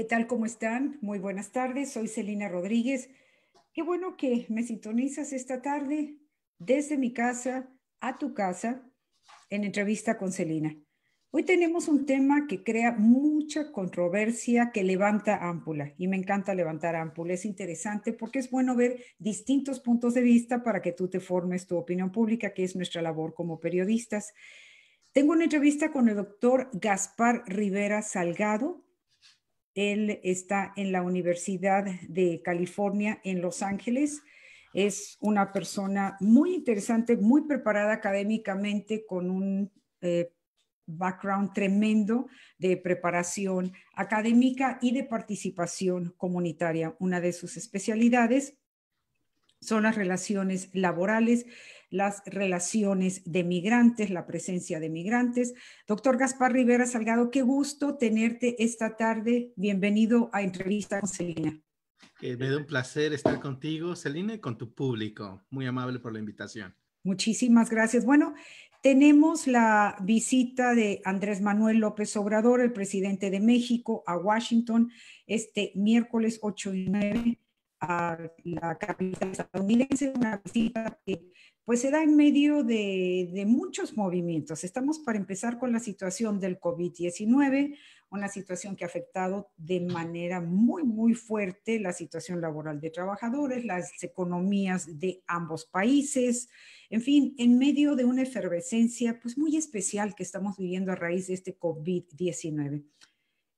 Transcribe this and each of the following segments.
¿Qué tal? ¿Cómo están? Muy buenas tardes. Soy Celina Rodríguez. Qué bueno que me sintonizas esta tarde desde mi casa a tu casa en entrevista con Celina. Hoy tenemos un tema que crea mucha controversia que levanta ámpula y me encanta levantar ámpula. Es interesante porque es bueno ver distintos puntos de vista para que tú te formes tu opinión pública, que es nuestra labor como periodistas. Tengo una entrevista con el doctor Gaspar Rivera Salgado, él está en la Universidad de California en Los Ángeles. Es una persona muy interesante, muy preparada académicamente, con un eh, background tremendo de preparación académica y de participación comunitaria. Una de sus especialidades son las relaciones laborales las relaciones de migrantes, la presencia de migrantes. Doctor Gaspar Rivera Salgado, qué gusto tenerte esta tarde. Bienvenido a Entrevista con eh, me da un placer estar contigo, Celina, y con tu público. Muy amable por la invitación. Muchísimas gracias. Bueno, tenemos la visita de Andrés Manuel López Obrador, el presidente de México, a Washington este miércoles 8 y 9 a la capital estadounidense, una visita que pues se da en medio de, muchos movimientos. Estamos para empezar con la situación del COVID-19, una situación que ha afectado de manera muy, muy fuerte la situación laboral de trabajadores, las economías de ambos países, en fin, en medio de una efervescencia pues muy especial que estamos viviendo a raíz de este COVID-19.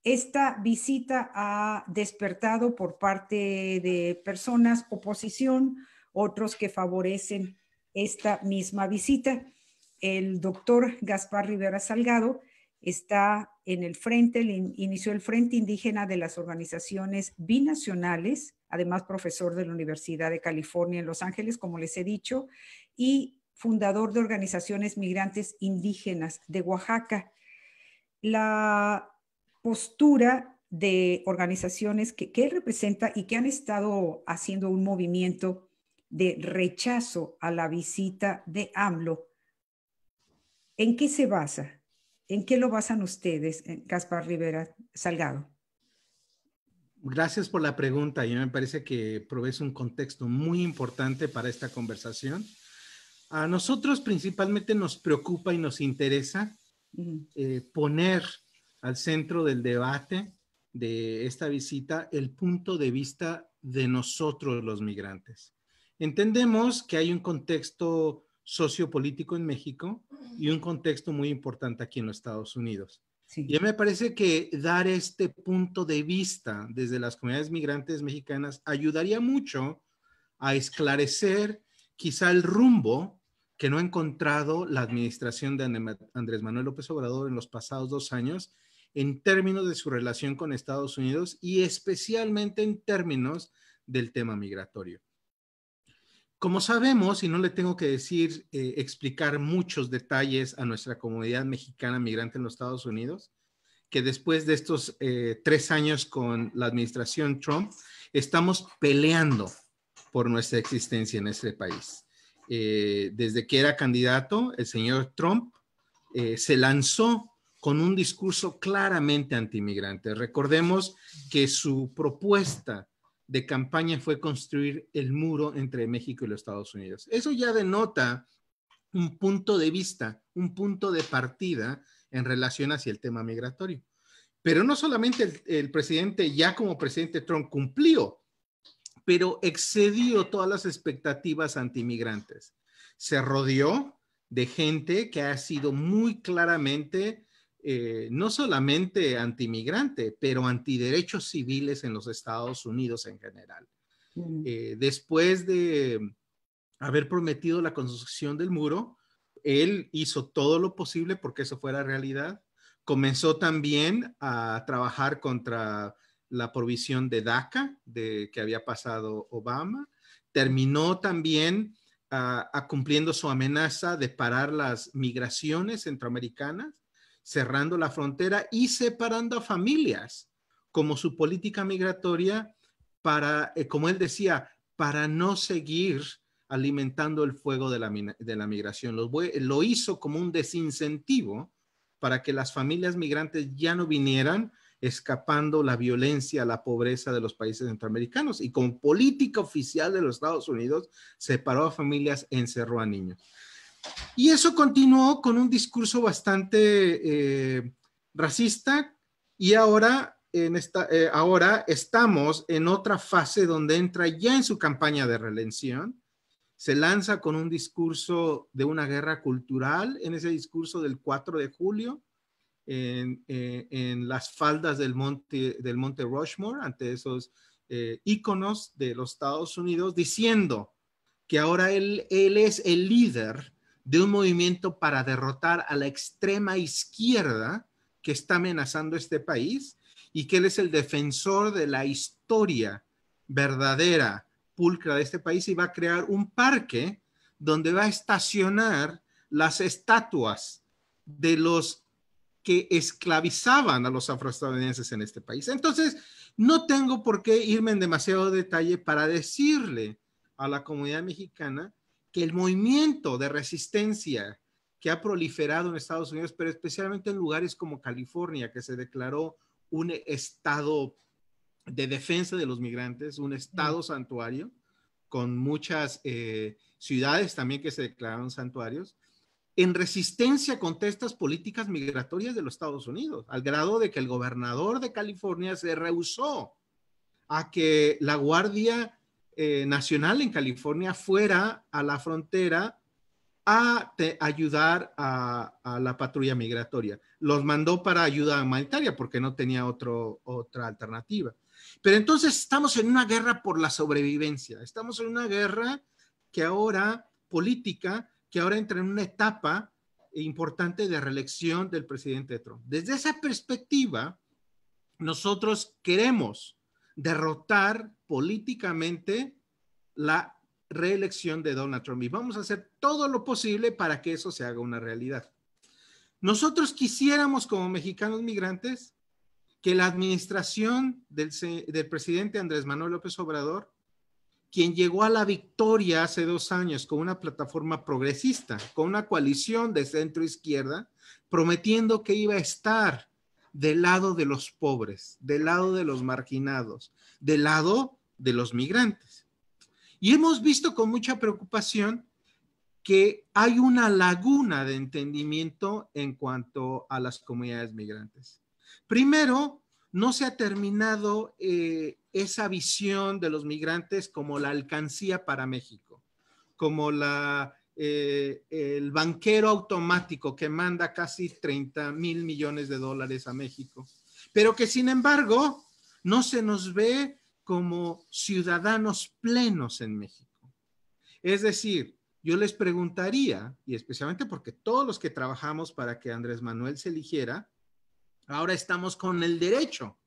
Esta visita ha despertado por parte de personas oposición, otros que favorecen esta misma visita. El doctor Gaspar Rivera Salgado está en el frente, inició el Frente Indígena de las Organizaciones Binacionales, además profesor de la Universidad de California en Los Ángeles, como les he dicho, y fundador de organizaciones migrantes indígenas de Oaxaca. La postura de organizaciones que, que él representa y que han estado haciendo un movimiento de rechazo a la visita de AMLO, ¿en qué se basa? ¿En qué lo basan ustedes, Caspar eh, Rivera Salgado? Gracias por la pregunta. Y me parece que provee un contexto muy importante para esta conversación. A nosotros principalmente nos preocupa y nos interesa eh, poner al centro del debate de esta visita el punto de vista de nosotros los migrantes. Entendemos que hay un contexto sociopolítico en México y un contexto muy importante aquí en los Estados Unidos. Y me parece que dar este punto de vista desde las comunidades migrantes mexicanas ayudaría mucho a esclarecer quizá el rumbo que no ha encontrado la administración de Andrés Manuel López Obrador en los pasados dos años en términos de su relación con Estados Unidos y especialmente en términos del tema migratorio. Como sabemos, y no le tengo que decir, eh, explicar muchos detalles a nuestra comunidad mexicana migrante en los Estados Unidos, que después de estos eh, tres años con la administración Trump, estamos peleando por nuestra existencia en este país. Eh, desde que era candidato, el señor Trump se lanzó con un discurso claramente antimigrante. Recordemos que su propuesta de campaña fue construir el muro entre México y los Estados Unidos. Eso ya denota un punto de vista, un punto de partida en relación hacia el tema migratorio. Pero no solamente el, presidente, ya como presidente Trump, cumplió, pero excedió todas las expectativas antimigrantes. Se rodeó de gente que ha sido muy claramente eh, no solamente antimigrante, pero antiderechos civiles en los Estados Unidos en general. Mm. Eh, después de haber prometido la construcción del muro, él hizo todo lo posible porque eso fuera realidad. Comenzó también a trabajar contra la provisión de DACA de, que había pasado Obama. Terminó también a ah, ah, cumpliendo su amenaza de parar las migraciones centroamericanas cerrando la frontera y separando a familias como su política migratoria para, eh, como él decía, para no seguir alimentando el fuego de la, migración. Lo, lo hizo como un desincentivo para que las familias migrantes ya no vinieran escapando la violencia, la pobreza de los países centroamericanos. Y con política oficial de los Estados Unidos, separó a familias, encerró a niños. Y eso continuó con un discurso bastante eh, racista y ahora, en eh, ahora estamos en otra fase donde entra ya en su campaña de reelección, se lanza con un discurso de una guerra cultural, en ese discurso del 4 de julio, eh, en, las faldas del monte, del monte Rushmore, ante esos íconos de los Estados Unidos, diciendo que ahora él, él es el líder de un movimiento para derrotar a la extrema izquierda que está amenazando este país y que él es el defensor de la historia verdadera, pulcra de este país y va a crear un parque donde va a estacionar las estatuas de los que esclavizaban a los afroestadounidenses en este país. Entonces, no tengo por qué irme en demasiado detalle para decirle a la comunidad mexicana que el movimiento de resistencia que ha proliferado en Estados Unidos, pero especialmente en lugares como California, que se declaró un estado de defensa de los migrantes, un estado santuario, con muchas eh, ciudades también que se declararon santuarios, en resistencia contra estas políticas migratorias de los Estados Unidos, al grado de que el gobernador de California se rehusó a que la Guardia eh, nacional en California fuera a la frontera a ayudar a, la patrulla migratoria. Los mandó para ayuda humanitaria porque no tenía otro, otra alternativa. Pero entonces estamos en una guerra por la sobrevivencia. Estamos en una guerra que ahora política, que ahora entra en una etapa importante de reelección del presidente Trump. Desde esa perspectiva, nosotros queremos derrotar políticamente la reelección de Donald Trump y vamos a hacer todo lo posible para que eso se haga una realidad. Nosotros quisiéramos como mexicanos migrantes que la administración del, presidente Andrés Manuel López Obrador, quien llegó a la victoria hace dos años con una plataforma progresista, con una coalición de centro izquierda, prometiendo que iba a estar del lado de los pobres, del lado de los marginados, del lado de los migrantes. Y hemos visto con mucha preocupación que hay una laguna de entendimiento en cuanto a las comunidades migrantes. Primero, no se ha terminado eh, esa visión de los migrantes como la alcancía para México, como la eh, el banquero automático que manda casi 30 mil millones de dólares a México, pero que sin embargo no se nos ve como ciudadanos plenos en México. Es decir, yo les preguntaría, y especialmente porque todos los que trabajamos para que Andrés Manuel se eligiera, ahora estamos con el derecho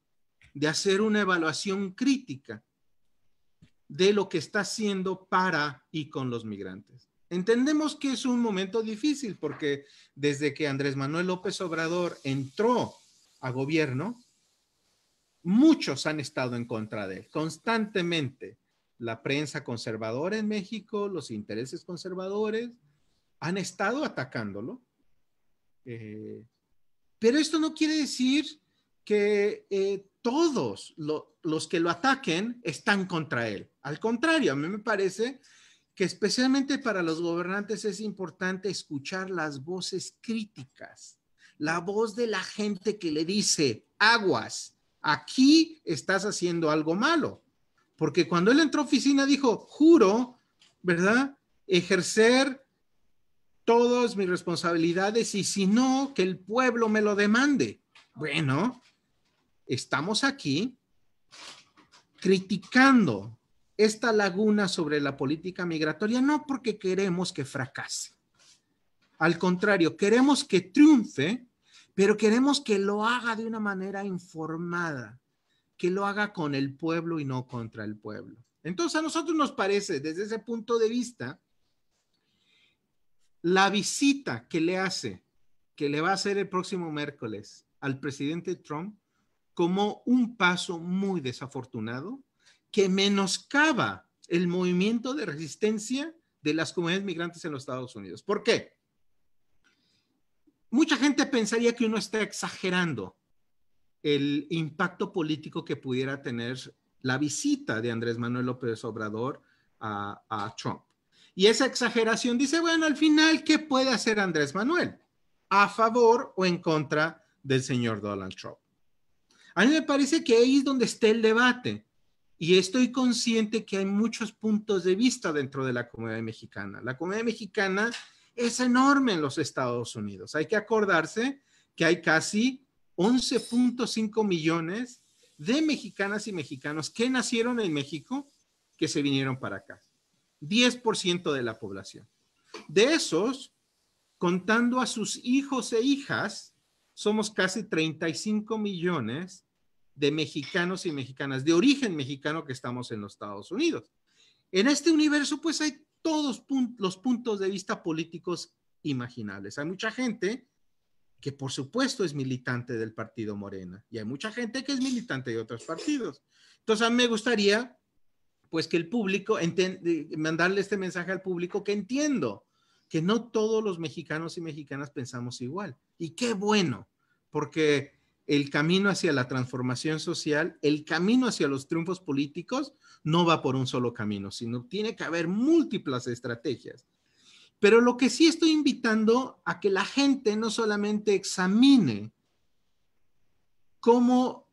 de hacer una evaluación crítica de lo que está haciendo para y con los migrantes. Entendemos que es un momento difícil porque desde que Andrés Manuel López Obrador entró a gobierno, muchos han estado en contra de él constantemente. La prensa conservadora en México, los intereses conservadores, han estado atacándolo. Eh, pero esto no quiere decir que eh, todos los que lo ataquen están contra él. Al contrario, a mí me parece que especialmente para los gobernantes es importante escuchar las voces críticas, la voz de la gente que le dice, aguas, aquí estás haciendo algo malo. Porque cuando él entró a oficina dijo, juro, ¿verdad? Ejercer todas mis responsabilidades y si no, que el pueblo me lo demande. Bueno, estamos aquí criticando esta laguna sobre la política migratoria no porque queremos que fracase. Al contrario, queremos que triunfe, pero queremos que lo haga de una manera informada, que lo haga con el pueblo y no contra el pueblo. Entonces a nosotros nos parece, desde ese punto de vista, la visita que le hace, que le va a hacer el próximo miércoles al presidente Trump, como un paso muy desafortunado que menoscaba el movimiento de resistencia de las comunidades migrantes en los Estados Unidos. ¿Por qué? Mucha gente pensaría que uno está exagerando el impacto político que pudiera tener la visita de Andrés Manuel López Obrador a, Trump. Y esa exageración dice, bueno, al final, ¿qué puede hacer Andrés Manuel? ¿A favor o en contra del señor Donald Trump? A mí me parece que ahí es donde está el debate. Y estoy consciente que hay muchos puntos de vista dentro de la comunidad mexicana. La comunidad mexicana es enorme en los Estados Unidos. Hay que acordarse que hay casi 11.5 millones de mexicanas y mexicanos que nacieron en México que se vinieron para acá. 10% de la población. De esos, contando a sus hijos e hijas, somos casi 35 millones de mexicanos y mexicanas de origen mexicano que estamos en los Estados Unidos. En este universo, pues hay todos los puntos de vista políticos imaginables. Hay mucha gente que por supuesto es militante del partido Morena y hay mucha gente que es militante de otros partidos. Entonces a mí me gustaría pues que el público, mandarle este mensaje al público que entiendo que no todos los mexicanos y mexicanas pensamos igual. Y qué bueno, porque el camino hacia la transformación social, el camino hacia los triunfos políticos, no va por un solo camino, sino tiene que haber múltiples estrategias. Pero lo que sí estoy invitando a que la gente no solamente examine cómo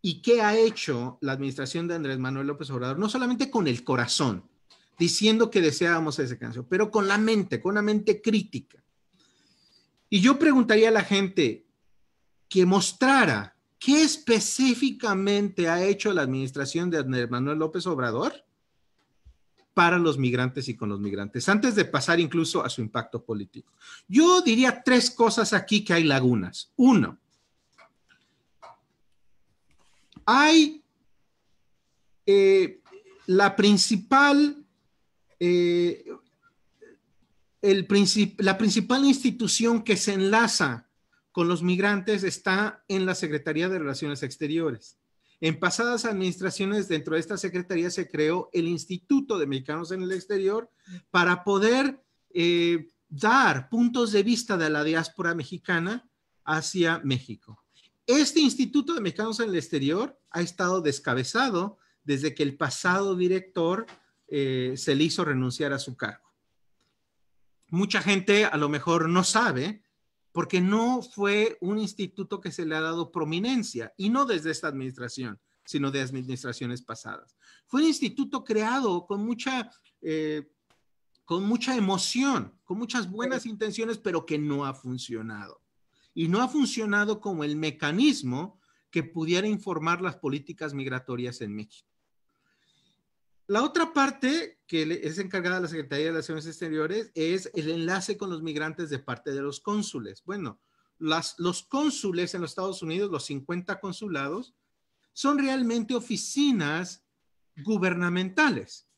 y qué ha hecho la administración de Andrés Manuel López Obrador, no solamente con el corazón, diciendo que deseábamos ese cambio, pero con la mente, con una mente crítica. Y yo preguntaría a la gente, que mostrara qué específicamente ha hecho la administración de Manuel López Obrador para los migrantes y con los migrantes, antes de pasar incluso a su impacto político. Yo diría tres cosas aquí que hay lagunas. Uno, hay eh, la principal, eh, el la principal institución que se enlaza con los migrantes está en la Secretaría de Relaciones Exteriores. En pasadas administraciones, dentro de esta Secretaría se creó el Instituto de Mexicanos en el Exterior para poder eh, dar puntos de vista de la diáspora mexicana hacia México. Este Instituto de Mexicanos en el Exterior ha estado descabezado desde que el pasado director eh, se le hizo renunciar a su cargo. Mucha gente a lo mejor no sabe porque no fue un instituto que se le ha dado prominencia, y no desde esta administración, sino de administraciones pasadas. Fue un instituto creado con mucha, eh, con mucha emoción, con muchas buenas intenciones, pero que no ha funcionado. Y no ha funcionado como el mecanismo que pudiera informar las políticas migratorias en México. La otra parte que es encargada de la Secretaría de Relaciones Exteriores es el enlace con los migrantes de parte de los cónsules. Bueno, los cónsules en los Estados Unidos, los 50 consulados, son realmente oficinas gubernamentales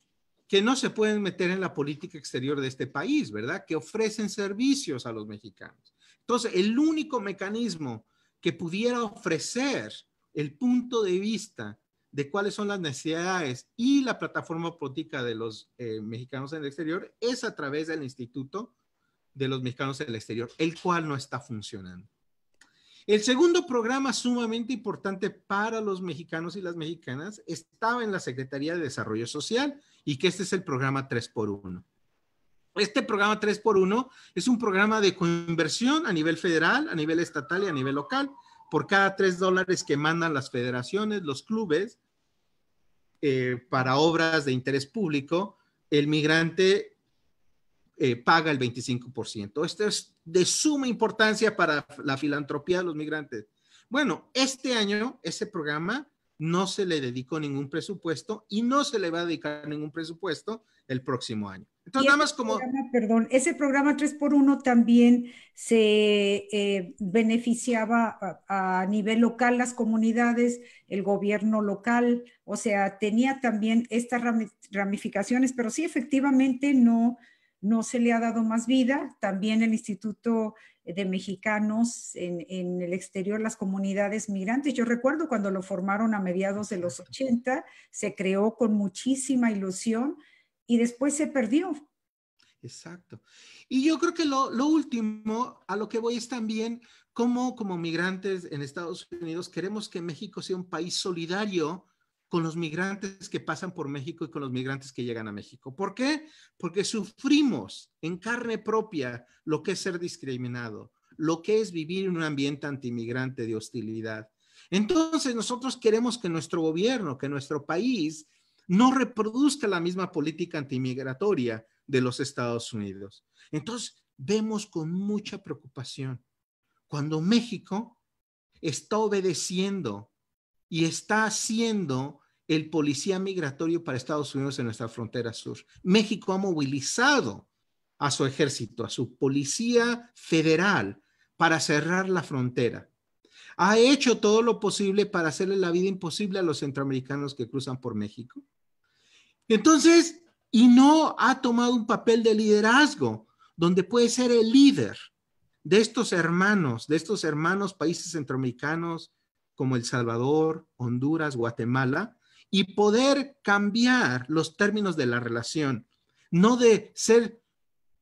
que no se pueden meter en la política exterior de este país, ¿verdad? Que ofrecen servicios a los mexicanos. Entonces, el único mecanismo que pudiera ofrecer el punto de vista de cuáles son las necesidades y la plataforma política de los eh, mexicanos en el exterior es a través del Instituto de los Mexicanos en el Exterior, el cual no está funcionando. El segundo programa sumamente importante para los mexicanos y las mexicanas estaba en la Secretaría de Desarrollo Social y que este es el programa 3x1. Este programa 3x1 es un programa de conversión a nivel federal, a nivel estatal y a nivel local por cada tres dólares que mandan las federaciones, los clubes, eh, para obras de interés público, el migrante eh, paga el 25%. Esto es de suma importancia para la filantropía de los migrantes. Bueno, este año ese programa no se le dedicó ningún presupuesto y no se le va a dedicar ningún presupuesto el próximo año. Entonces, como... perdón, ese programa 3x1 también se eh, beneficiaba a, nivel local las comunidades, el gobierno local, o sea, tenía también estas ramificaciones, pero sí, efectivamente, no, no se le ha dado más vida. También el Instituto de Mexicanos en, en, el exterior, las comunidades migrantes. Yo recuerdo cuando lo formaron a mediados de los 80, se creó con muchísima ilusión y después se perdió. Exacto. Y yo creo que lo, último a lo que voy es también cómo como migrantes en Estados Unidos queremos que México sea un país solidario con los migrantes que pasan por México y con los migrantes que llegan a México. ¿Por qué? Porque sufrimos en carne propia lo que es ser discriminado, lo que es vivir en un ambiente antimigrante de hostilidad. Entonces, nosotros queremos que nuestro gobierno, que nuestro país no reproduzca la misma política antimigratoria de los Estados Unidos. Entonces, vemos con mucha preocupación cuando México está obedeciendo y está haciendo el policía migratorio para Estados Unidos en nuestra frontera sur. México ha movilizado a su ejército, a su policía federal para cerrar la frontera. Ha hecho todo lo posible para hacerle la vida imposible a los centroamericanos que cruzan por México. Entonces, y no ha tomado un papel de liderazgo, donde puede ser el líder de estos hermanos, de estos hermanos países centroamericanos como El Salvador, Honduras, Guatemala, y poder cambiar los términos de la relación, no de ser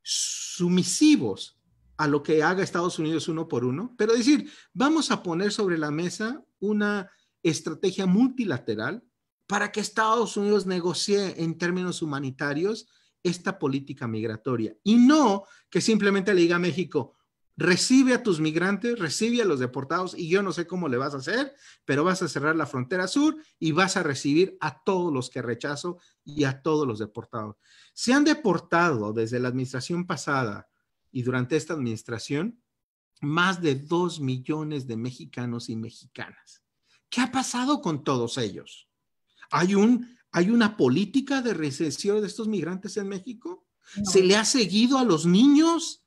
sumisivos a lo que haga Estados Unidos uno por uno, pero decir, vamos a poner sobre la mesa una estrategia multilateral para que Estados Unidos negocie en términos humanitarios esta política migratoria y no que simplemente le diga a México, recibe a tus migrantes, recibe a los deportados y yo no sé cómo le vas a hacer, pero vas a cerrar la frontera sur y vas a recibir a todos los que rechazo y a todos los deportados. Se han deportado desde la administración pasada y durante esta administración más de dos millones de mexicanos y mexicanas. ¿Qué ha pasado con todos ellos? ¿Hay, un, ¿Hay una política de recesión de estos migrantes en México? ¿Se le ha seguido a los niños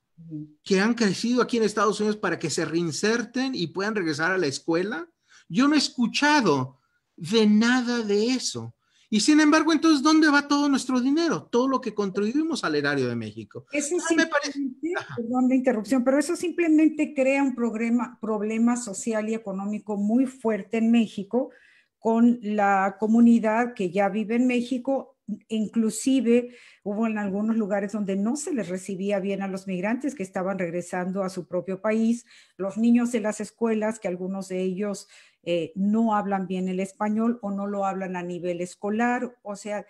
que han crecido aquí en Estados Unidos para que se reinserten y puedan regresar a la escuela? Yo no he escuchado de nada de eso. Y sin embargo, entonces, ¿dónde va todo nuestro dinero? Todo lo que contribuimos al erario de México. Ah, me parece... Perdón la interrupción, pero eso simplemente crea un problema, problema social y económico muy fuerte en México, con la comunidad que ya vive en México. Inclusive hubo en algunos lugares donde no se les recibía bien a los migrantes que estaban regresando a su propio país, los niños de las escuelas, que algunos de ellos eh, no hablan bien el español o no lo hablan a nivel escolar. O sea,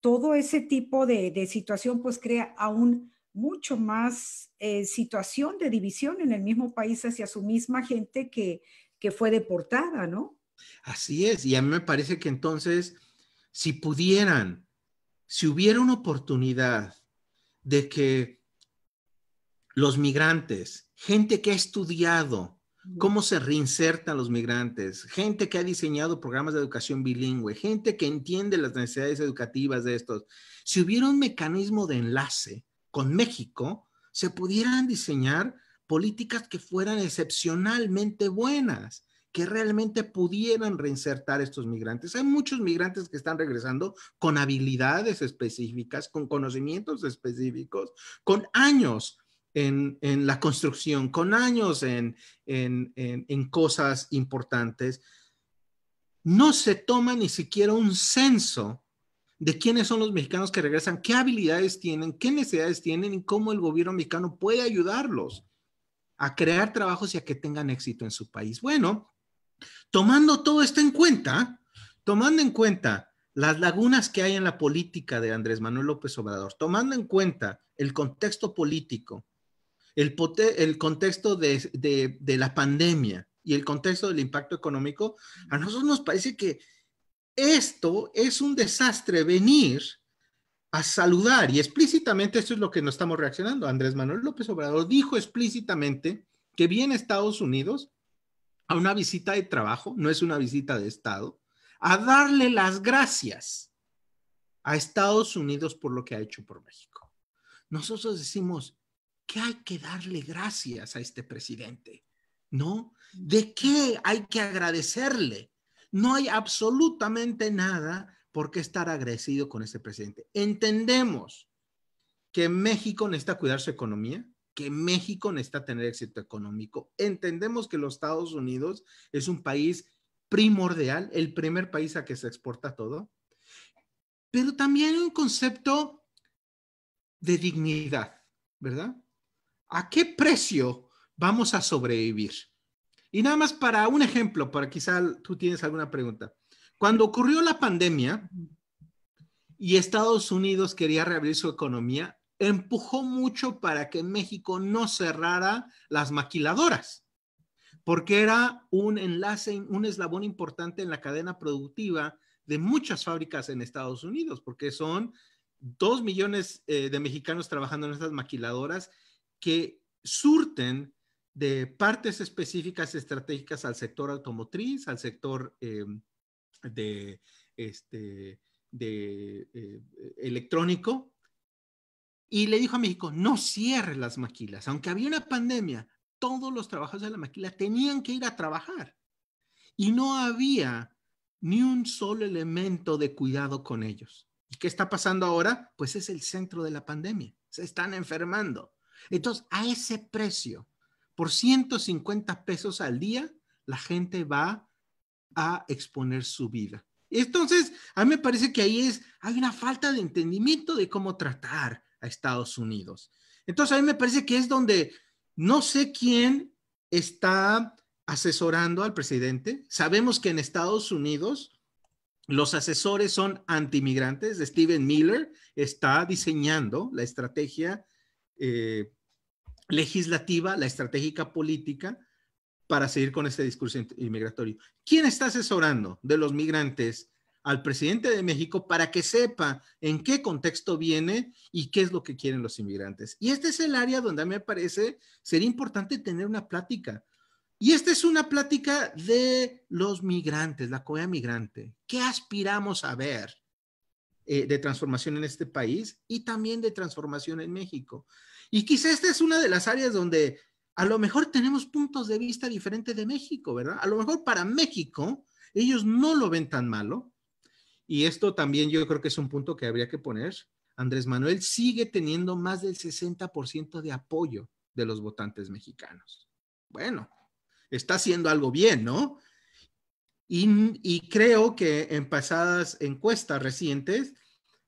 todo ese tipo de, situación pues crea aún mucho más eh, situación de división en el mismo país hacia su misma gente que fue deportada, ¿no? Así es, y a mí me parece que entonces, si pudieran, si hubiera una oportunidad de que los migrantes, gente que ha estudiado cómo se reinsertan los migrantes, gente que ha diseñado programas de educación bilingüe, gente que entiende las necesidades educativas de estos, si hubiera un mecanismo de enlace con México, se pudieran diseñar políticas que fueran excepcionalmente buenas que realmente pudieran reinsertar estos migrantes. Hay muchos migrantes que están regresando con habilidades específicas, con conocimientos específicos, con años en, la construcción, con años en, en, cosas importantes. No se toma ni siquiera un censo de quiénes son los mexicanos que regresan, qué habilidades tienen, qué necesidades tienen y cómo el gobierno mexicano puede ayudarlos a crear trabajos y a que tengan éxito en su país. Bueno, Tomando todo esto en cuenta, tomando en cuenta las lagunas que hay en la política de Andrés Manuel López Obrador, tomando en cuenta el contexto político, el, contexto de, la pandemia y el contexto del impacto económico, a nosotros nos parece que esto es un desastre venir a saludar, y explícitamente esto es lo que nos estamos reaccionando. Andrés Manuel López Obrador dijo explícitamente que viene Estados Unidos a una visita de trabajo, no es una visita de Estado, a darle las gracias a Estados Unidos por lo que ha hecho por México. Nosotros decimos que hay que darle gracias a este presidente, ¿no? ¿De qué hay que agradecerle? No hay absolutamente nada por qué estar agradecido con este presidente. Entendemos que México necesita cuidar su economía, que México necesita tener éxito económico. Entendemos que los Estados Unidos es un país primordial, el primer país a que se exporta todo, pero también un concepto de dignidad, ¿verdad? ¿A qué precio vamos a sobrevivir? Y nada más para un ejemplo, para quizá tú tienes alguna pregunta. Cuando ocurrió la pandemia y Estados Unidos quería reabrir su economía, empujó mucho para que México no cerrara las maquiladoras, porque era un enlace, un eslabón importante en la cadena productiva de muchas fábricas en Estados Unidos, porque son dos millones eh, de mexicanos trabajando en estas maquiladoras que surten de partes específicas estratégicas al sector automotriz, al sector em, de, este, de eh, electrónico, y le dijo a México, no cierre las maquilas. Aunque había una pandemia, todos los trabajadores de la maquila tenían que ir a trabajar. Y no había ni un solo elemento de cuidado con ellos. ¿Y qué está pasando ahora? Pues es el centro de la pandemia. Se están enfermando. Entonces, a ese precio, por 150 pesos al día, la gente va a exponer su vida. Entonces, a mí me parece que ahí es, hay una falta de entendimiento de cómo tratar, a Estados Unidos. Entonces a mí me parece que es donde no sé quién está asesorando al presidente. Sabemos que en Estados Unidos los asesores son antimigrantes. Steven Miller está diseñando la estrategia eh, legislativa, la estratégica política para seguir con este discurso inmigratorio. ¿Quién está asesorando de los migrantes al presidente de México para que sepa en qué contexto viene y qué es lo que quieren los inmigrantes. Y este es el área donde a mí me parece sería importante tener una plática. Y esta es una plática de los migrantes, la COEA migrante. ¿Qué aspiramos a ver eh, de transformación en este país y también de transformación en México? Y quizá esta es una de las áreas donde a lo mejor tenemos puntos de vista diferentes de México, ¿verdad? A lo mejor para México ellos no lo ven tan malo, y esto también yo creo que es un punto que habría que poner. Andrés Manuel sigue teniendo más del 60% de apoyo de los votantes mexicanos. Bueno, está haciendo algo bien, ¿no? Y, y, creo que en pasadas encuestas recientes,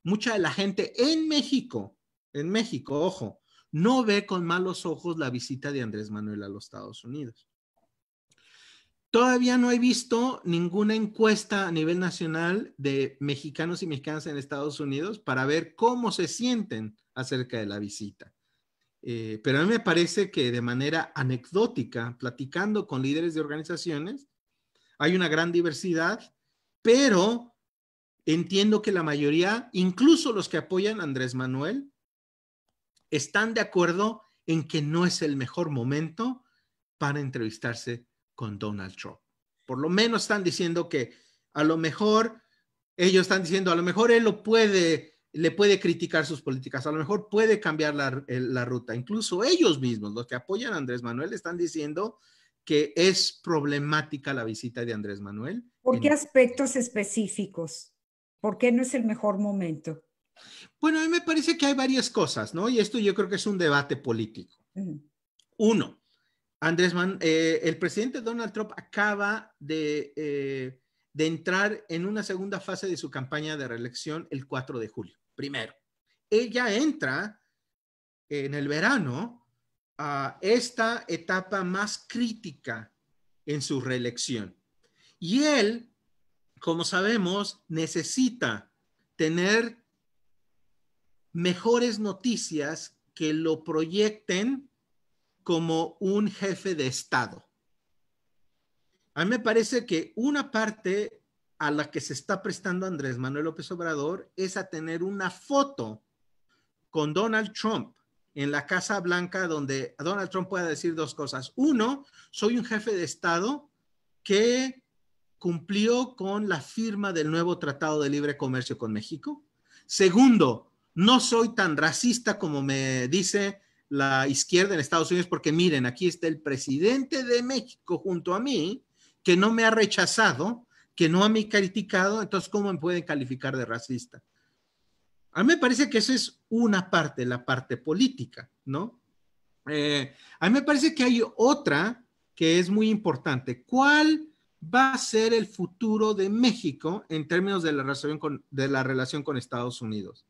mucha de la gente en México, en México, ojo, no ve con malos ojos la visita de Andrés Manuel a los Estados Unidos. Todavía no he visto ninguna encuesta a nivel nacional de mexicanos y mexicanas en Estados Unidos para ver cómo se sienten acerca de la visita. Eh, pero a mí me parece que de manera anecdótica, platicando con líderes de organizaciones, hay una gran diversidad, pero entiendo que la mayoría, incluso los que apoyan a Andrés Manuel, están de acuerdo en que no es el mejor momento para entrevistarse con Donald Trump. Por lo menos están diciendo que a lo mejor, ellos están diciendo, a lo mejor él lo puede, le puede criticar sus políticas, a lo mejor puede cambiar la, ruta. Incluso ellos mismos, los que apoyan a Andrés Manuel, están diciendo que es problemática la visita de Andrés Manuel. ¿Por qué aspectos específicos? ¿Por qué no es el mejor momento? Bueno, a mí me parece que hay varias cosas, ¿no? Y esto yo creo que es un debate político. Uno, Andrés Man, eh, el presidente Donald Trump acaba de, eh, de entrar en una segunda fase de su campaña de reelección el 4 de julio. Primero, ella entra en el verano a esta etapa más crítica en su reelección. Y él, como sabemos, necesita tener mejores noticias que lo proyecten como un jefe de Estado. A mí me parece que una parte a la que se está prestando Andrés Manuel López Obrador es a tener una foto con Donald Trump en la Casa Blanca donde Donald Trump pueda decir dos cosas. Uno, soy un jefe de Estado que cumplió con la firma del nuevo Tratado de Libre Comercio con México. Segundo, no soy tan racista como me dice la izquierda en Estados Unidos, porque miren, aquí está el presidente de México junto a mí, que no me ha rechazado, que no me ha criticado, entonces, ¿cómo me pueden calificar de racista? A mí me parece que eso es una parte, la parte política, ¿no? Eh, a mí me parece que hay otra que es muy importante. ¿Cuál va a ser el futuro de México en términos de la relación con, de la relación con Estados Unidos?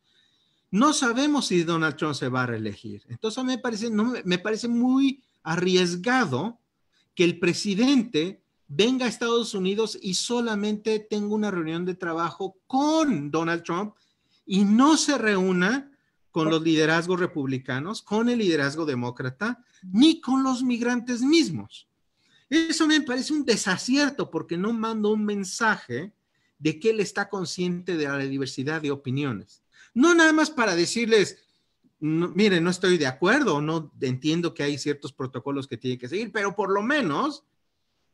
no sabemos si Donald Trump se va a reelegir. Entonces me parece, me parece muy arriesgado que el presidente venga a Estados Unidos y solamente tenga una reunión de trabajo con Donald Trump y no se reúna con los liderazgos republicanos, con el liderazgo demócrata, ni con los migrantes mismos. Eso me parece un desacierto porque no manda un mensaje de que él está consciente de la diversidad de opiniones. No nada más para decirles, miren, no estoy de acuerdo, no entiendo que hay ciertos protocolos que tienen que seguir, pero por lo menos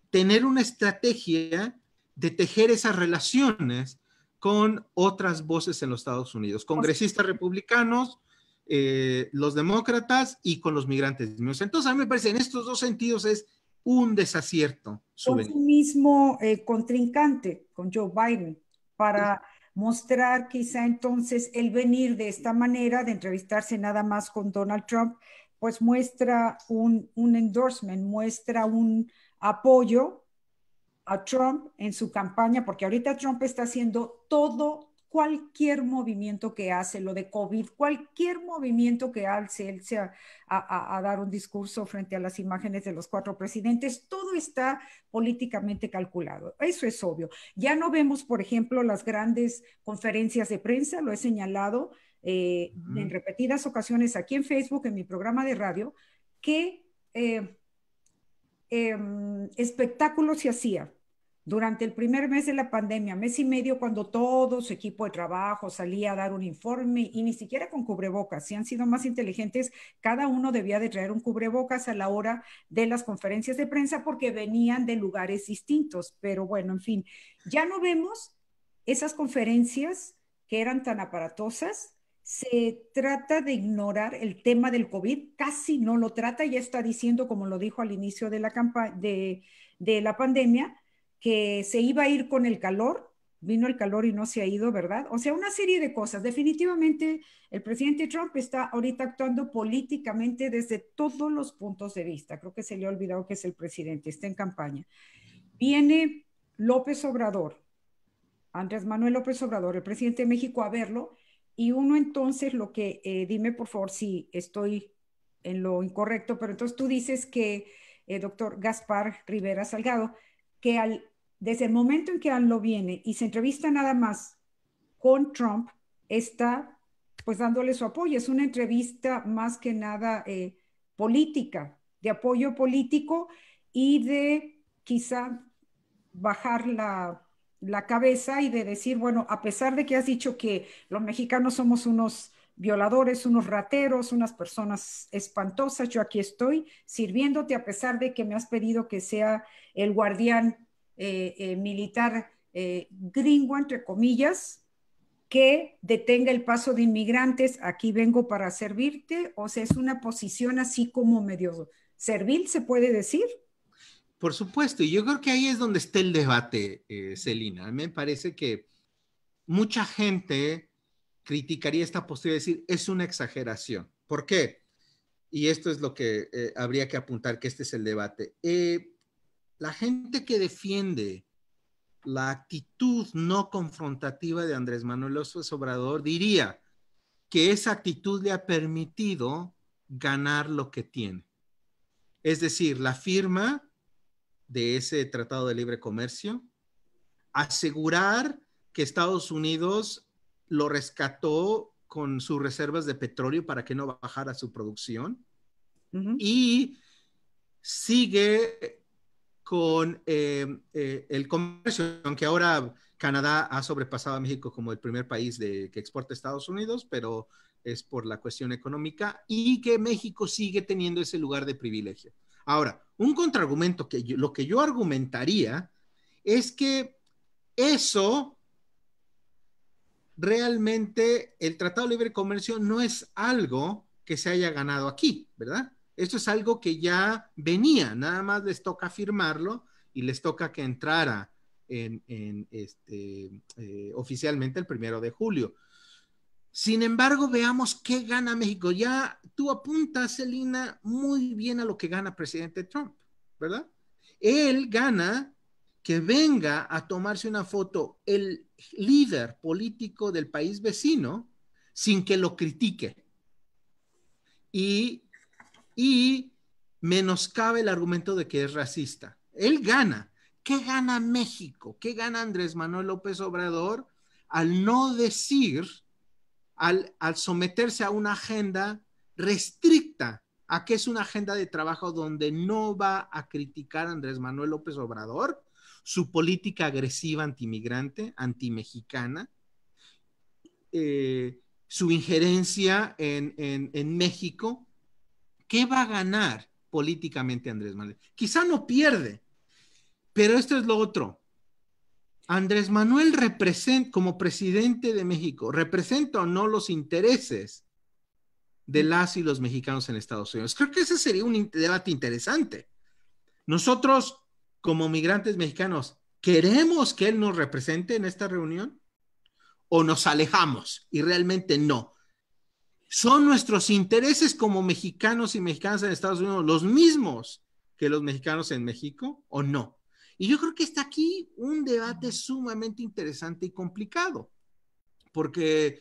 tener una estrategia de tejer esas relaciones con otras voces en los Estados Unidos, congresistas republicanos, eh, los demócratas y con los migrantes. Entonces, a mí me parece, en estos dos sentidos es un desacierto. Con su mismo eh, contrincante, con Joe Biden, para mostrar quizá entonces el venir de esta manera, de entrevistarse nada más con Donald Trump, pues muestra un, endorsement, muestra un apoyo a Trump en su campaña, porque ahorita Trump está haciendo todo cualquier movimiento que hace, lo de COVID, cualquier movimiento que hace, él sea a, dar un discurso frente a las imágenes de los cuatro presidentes, todo está políticamente calculado. Eso es obvio. Ya no vemos, por ejemplo, las grandes conferencias de prensa, lo he señalado eh, en repetidas ocasiones aquí en Facebook, en mi programa de radio, que eh, em, espectáculos se hacía durante el primer mes de la pandemia, mes y medio, cuando todo su equipo de trabajo salía a dar un informe y ni siquiera con cubrebocas, si han sido más inteligentes, cada uno debía de traer un cubrebocas a la hora de las conferencias de prensa porque venían de lugares distintos. Pero bueno, en fin, ya no vemos esas conferencias que eran tan aparatosas, se trata de ignorar el tema del COVID, casi no lo trata, ya está diciendo, como lo dijo al inicio de la, de la pandemia, que se iba a ir con el calor, vino el calor y no se ha ido, ¿verdad? O sea, una serie de cosas. Definitivamente el presidente Trump está ahorita actuando políticamente desde todos los puntos de vista. Creo que se le ha olvidado que es el presidente, está en campaña. Viene López Obrador, Andrés Manuel López Obrador, el presidente de México, a verlo. Y uno entonces lo que, eh, dime por favor si estoy en lo incorrecto, pero entonces tú dices que, eh, doctor Gaspar Rivera Salgado, que al desde el momento en que lo viene y se entrevista nada más con Trump, está pues dándole su apoyo. Es una entrevista más que nada eh, política, de apoyo político y de quizá bajar la, la cabeza y de decir, bueno, a pesar de que has dicho que los mexicanos somos unos violadores, unos rateros, unas personas espantosas. Yo aquí estoy sirviéndote a pesar de que me has pedido que sea el guardián eh, eh, militar eh, gringo, entre comillas, que detenga el paso de inmigrantes, aquí vengo para servirte, o sea, es una posición así como medio servil, se puede decir. Por supuesto, y yo creo que ahí es donde está el debate, Celina. Me parece que mucha gente criticaría esta postura y decir, es una exageración. ¿Por qué? Y esto es lo que habría que apuntar, que este es el debate la gente que defiende la actitud no confrontativa de Andrés Manuel López Obrador diría que esa actitud le ha permitido ganar lo que tiene. Es decir, la firma de ese tratado de libre comercio, asegurar que Estados Unidos lo rescató con sus reservas de petróleo para que no bajara su producción y sigue con em, eh, el comercio, aunque ahora Canadá ha sobrepasado a México como el primer país de, que exporta a Estados Unidos, pero es por la cuestión económica y que México sigue teniendo ese lugar de privilegio. Ahora, un contraargumento que lo que yo argumentaría es que eso realmente el Tratado de Libre Comercio no es algo que se haya ganado aquí, ¿verdad? Esto es algo que ya venía, nada más les toca firmarlo y les toca que entrara en, este, eh, oficialmente el primero de julio. Sin embargo, veamos qué gana México. Ya tú apuntas, Selina, muy bien a lo que gana presidente Trump, ¿verdad? Él gana que venga a tomarse una foto el líder político del país vecino sin que lo critique. Y y menoscabe el argumento de que es racista. Él gana. ¿Qué gana México? ¿Qué gana Andrés Manuel López Obrador al no decir, al, someterse a una agenda restricta a que es una agenda de trabajo donde no va a criticar Andrés Manuel López Obrador su política agresiva antimigrante, antimexicana, eh, su injerencia en México ¿Qué va a ganar políticamente Andrés Manuel? Quizá no pierde, pero esto es lo otro. Andrés Manuel representa, como presidente de México, representa o no los intereses de las y los mexicanos en Estados Unidos. Creo que ese sería un debate interesante. Nosotros, como migrantes mexicanos, ¿queremos que él nos represente en esta reunión? ¿O nos alejamos? Y realmente no son nuestros intereses como mexicanos y mexicanas en Estados Unidos los mismos que los mexicanos en México o no? Y yo creo que está aquí un debate sumamente interesante y complicado, porque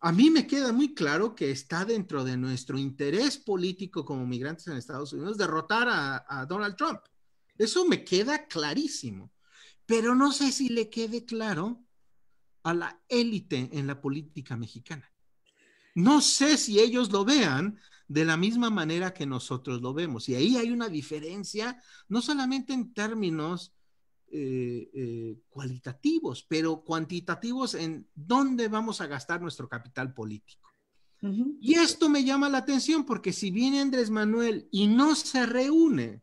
a mí me queda muy claro que está dentro de nuestro interés político como migrantes en Estados Unidos derrotar a, a Donald Trump. Eso me queda clarísimo, pero no sé si le quede claro a la élite en la política mexicana. No sé si ellos lo vean de la misma manera que nosotros lo vemos. Y ahí hay una diferencia, no solamente en términos eh, eh, cualitativos, pero cuantitativos en dónde vamos a gastar nuestro capital político. Y esto me llama la atención porque si viene Andrés Manuel y no se reúne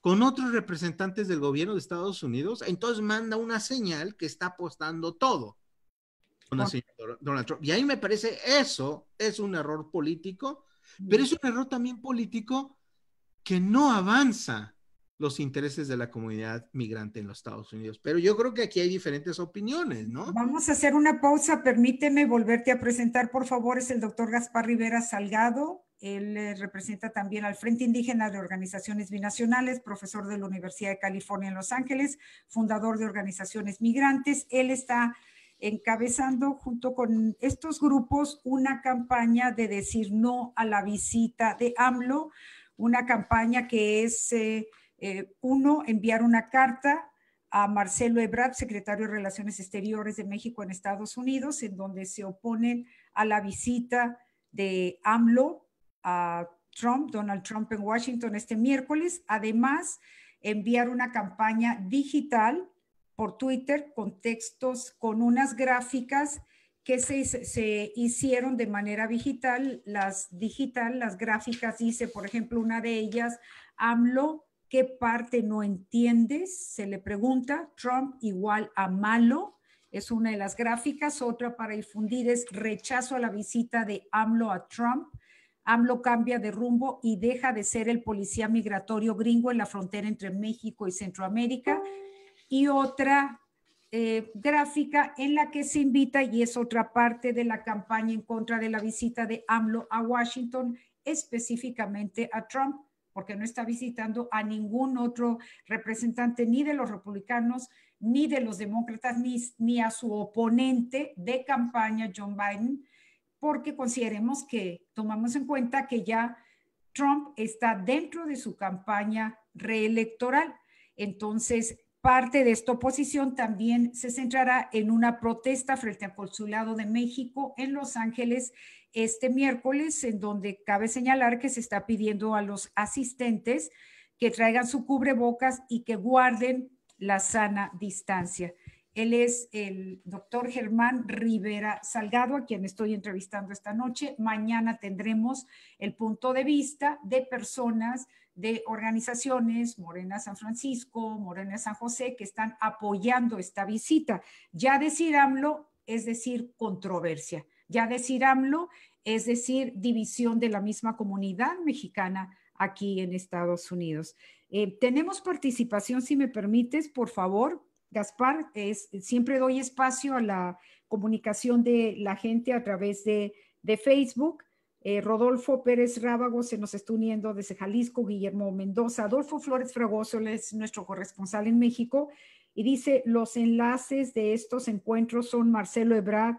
con otros representantes del gobierno de Estados Unidos, entonces manda una señal que está apostando todo. Y ahí me parece eso es un error político, pero es un error también político que no avanza los intereses de la comunidad migrante en los Estados Unidos. Pero yo creo que aquí hay diferentes opiniones, ¿no? Vamos a hacer una pausa. Permíteme volverte a presentar, por favor. Es el doctor Gaspar Rivera Salgado. Él eh, representa también al Frente Indígena de Organizaciones Binacionales, profesor de la Universidad de California en Los Ángeles, fundador de organizaciones migrantes. Él está encabezando junto con estos grupos una campaña de decir no a la visita de AMLO, una campaña que es, eh, eh, uno, enviar una carta a Marcelo Ebrard, secretario de Relaciones Exteriores de México en Estados Unidos, en donde se oponen a la visita de AMLO a Trump, Donald Trump en Washington este miércoles. Además, enviar una campaña digital por Twitter con textos, con unas gráficas que se, hicieron de manera digital, las digital, las gráficas, dice, por ejemplo, una de ellas, AMLO, ¿qué parte no entiendes? Se le pregunta, Trump igual a malo, es una de las gráficas, otra para difundir es rechazo a la visita de AMLO a Trump. AMLO cambia de rumbo y deja de ser el policía migratorio gringo en la frontera entre México y Centroamérica y otra eh, gráfica en la que se invita, y es otra parte de la campaña en contra de la visita de AMLO a Washington, específicamente a Trump, porque no está visitando a ningún otro representante ni de los republicanos, ni de los demócratas, ni, ni a su oponente de campaña, John Biden, porque consideremos que tomamos en cuenta que ya Trump está dentro de su campaña reelectoral. Entonces, Parte de esta oposición también se centrará en una protesta frente al Consulado de México en Los Ángeles este miércoles, en donde cabe señalar que se está pidiendo a los asistentes que traigan su cubrebocas y que guarden la sana distancia. Él es el doctor Germán Rivera Salgado, a quien estoy entrevistando esta noche. Mañana tendremos el punto de vista de personas, de organizaciones, Morena San Francisco, Morena San José, que están apoyando esta visita. Ya decir AMLO es decir controversia. Ya decir AMLO es decir división de la misma comunidad mexicana aquí en Estados Unidos. Eh, tenemos participación, si me permites, por favor, Gaspar, es, siempre doy espacio a la comunicación de la gente a través de, Facebook. Eh, Rodolfo Pérez Rábago se nos está uniendo desde Jalisco, Guillermo Mendoza, Adolfo Flores Fragoso es nuestro corresponsal en México y dice los enlaces de estos encuentros son Marcelo Ebrard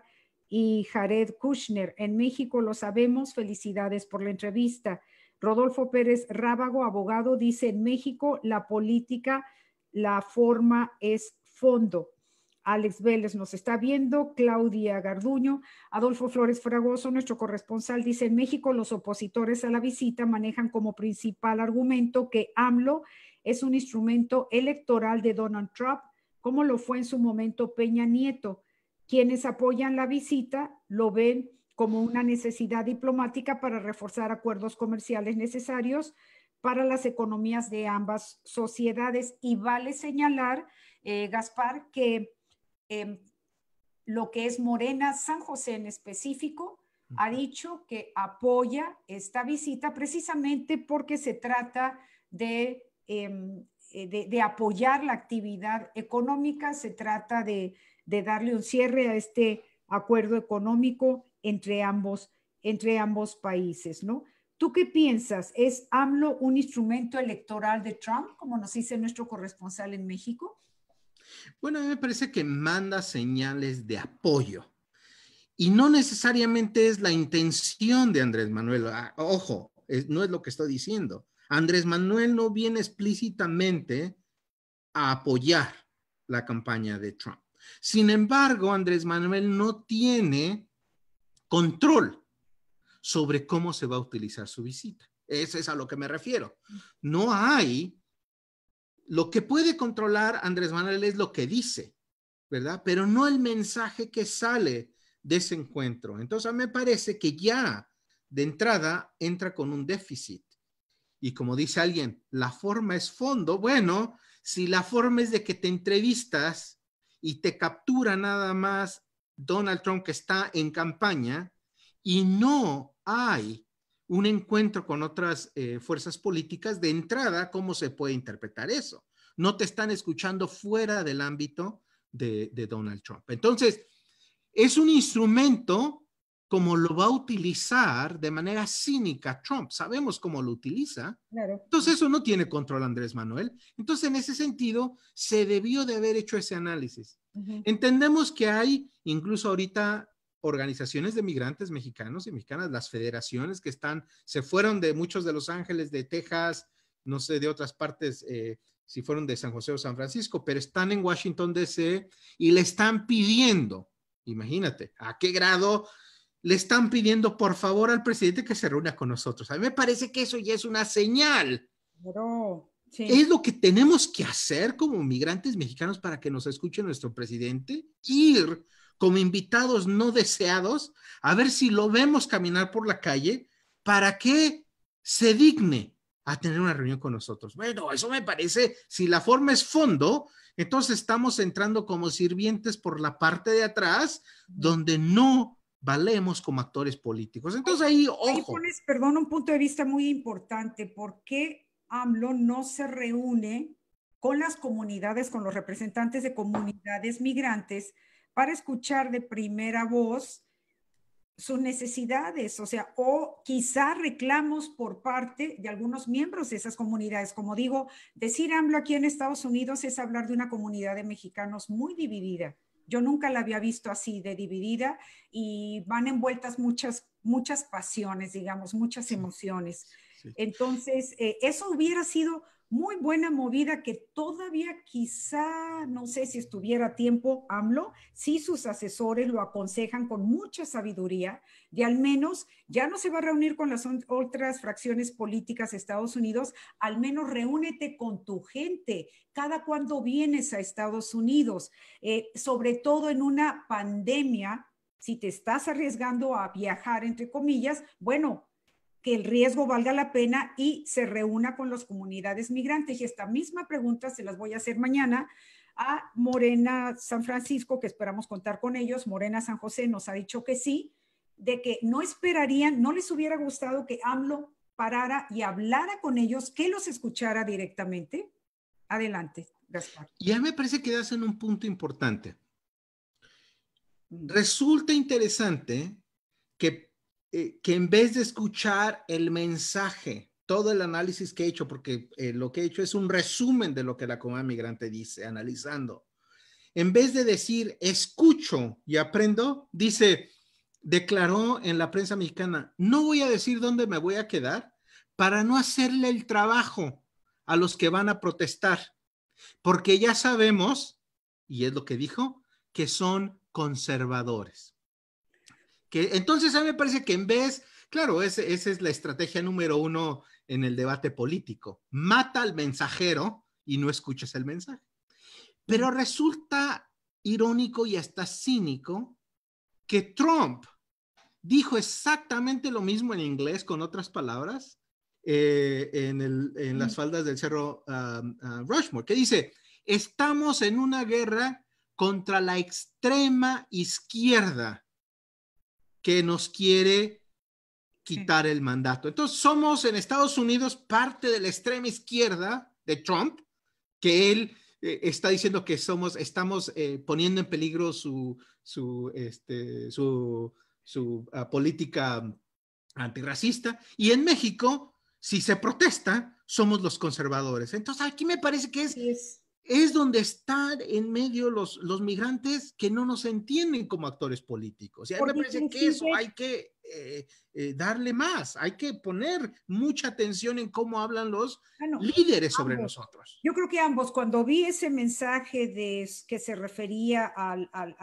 y Jared Kushner. En México lo sabemos, felicidades por la entrevista. Rodolfo Pérez Rábago, abogado, dice en México la política, la forma es fondo. Alex Vélez nos está viendo, Claudia Garduño, Adolfo Flores Fragoso, nuestro corresponsal, dice, en México los opositores a la visita manejan como principal argumento que AMLO es un instrumento electoral de Donald Trump, como lo fue en su momento Peña Nieto. Quienes apoyan la visita lo ven como una necesidad diplomática para reforzar acuerdos comerciales necesarios para las economías de ambas sociedades. Y vale señalar eh, Gaspar, que em, lo que es Morena, San José en específico, ha dicho que apoya esta visita precisamente porque se trata de, em, eh, apoyar la actividad económica, se trata de, darle un cierre a este acuerdo económico entre ambos, entre ambos países, ¿no? ¿Tú qué piensas? ¿Es AMLO un instrumento electoral de Trump, como nos dice nuestro corresponsal en México? Bueno, a mí me parece que manda señales de apoyo. Y no necesariamente es la intención de Andrés Manuel. Ah, ojo, no es lo que estoy diciendo. Andrés Manuel no viene explícitamente a apoyar la campaña de Trump. Sin embargo, Andrés Manuel no tiene control sobre cómo se va a utilizar su visita. Eso es a lo que me refiero. No hay lo que puede controlar Andrés Manuel es lo que dice, ¿verdad? Pero no el mensaje que sale de ese encuentro. Entonces, me parece que ya de entrada entra con un déficit. Y como dice alguien, la forma es fondo. Bueno, si la forma es de que te entrevistas y te captura nada más Donald Trump que está en campaña y no hay un encuentro con otras eh, fuerzas políticas, de entrada, ¿cómo se puede interpretar eso? No te están escuchando fuera del ámbito de, Donald Trump. Entonces, es un instrumento como lo va a utilizar de manera cínica Trump. Sabemos cómo lo utiliza. Entonces eso no tiene control Andrés Manuel. Entonces en ese sentido se debió de haber hecho ese análisis. Entendemos que hay incluso ahorita organizaciones de migrantes mexicanos y mexicanas, las federaciones que están, se fueron de muchos de Los Ángeles, de Texas, no sé, de otras partes, eh, si fueron de San José o San Francisco, pero están en Washington, D.C. y le están pidiendo, imagínate, a qué grado le están pidiendo por favor al presidente que se reúna con nosotros. A mí me parece que eso ya es una señal. Pero, Es lo que tenemos que hacer como migrantes mexicanos para que nos escuche nuestro presidente, ir como invitados no deseados, a ver si lo vemos caminar por la calle para que se digne a tener una reunión con nosotros. Bueno, eso me parece, si la forma es fondo, entonces estamos entrando como sirvientes por la parte de atrás, donde no valemos como actores políticos. Entonces ahí, ojo. perdón, un punto de vista muy importante. ¿Por qué AMLO no se reúne con las comunidades, con los representantes de comunidades migrantes para escuchar de primera voz sus necesidades, o sea, o quizá reclamos por parte de algunos miembros de esas comunidades. Como digo, decir AMLO aquí en Estados Unidos es hablar de una comunidad de mexicanos muy dividida. Yo nunca la había visto así de dividida y van envueltas muchas, muchas pasiones, digamos, muchas emociones. Entonces, eh, eso hubiera sido muy buena movida que todavía quizá, no sé si estuviera a tiempo, AMLO, si sus asesores lo aconsejan con mucha sabiduría, de al menos ya no se va a reunir con las otras fracciones políticas de Estados Unidos, al menos reúnete con tu gente cada cuando vienes a Estados Unidos, eh, sobre todo en una pandemia. Si te estás arriesgando a viajar, entre comillas, bueno, que el riesgo valga la pena y se reúna con las comunidades migrantes. Y esta misma pregunta se las voy a hacer mañana a Morena San Francisco, que esperamos contar con ellos. Morena San José nos ha dicho que sí, de que no esperarían, no les hubiera gustado que AMLO parara y hablara con ellos, que los escuchara directamente. Adelante, Gaspar. Ya me parece que das en un punto importante. Mm. Resulta interesante que eh, que en vez de escuchar el mensaje, todo el análisis que he hecho, porque eh, lo que he hecho es un resumen de lo que la comunidad migrante dice, analizando. En vez de decir escucho y aprendo, dice, declaró en la prensa mexicana, no voy a decir dónde me voy a quedar para no hacerle el trabajo a los que van a protestar, porque ya sabemos, y es lo que dijo, que son conservadores entonces a mí me parece que en vez, claro, ese, esa es la estrategia número uno en el debate político. Mata al mensajero y no escuchas el mensaje. Pero resulta irónico y hasta cínico que Trump dijo exactamente lo mismo en inglés con otras palabras eh, en, las faldas del cerro Rushmore, que dice, estamos en una guerra contra la extrema izquierda que nos quiere quitar el mandato. Entonces, somos en Estados Unidos parte de la extrema izquierda de Trump, que él eh, está diciendo que somos, estamos eh, poniendo en peligro su, su, este, ah, política antirracista. Y en México, si se protesta, somos los conservadores. Entonces, aquí me parece que es es donde están en medio los, migrantes que no nos entienden como actores políticos. Y a me parece que eso hay que eh, eh, darle más, hay que poner mucha atención en cómo hablan los ah, líderes sobre nosotros. Yo creo que ambos, cuando vi ese mensaje de, que se refería a,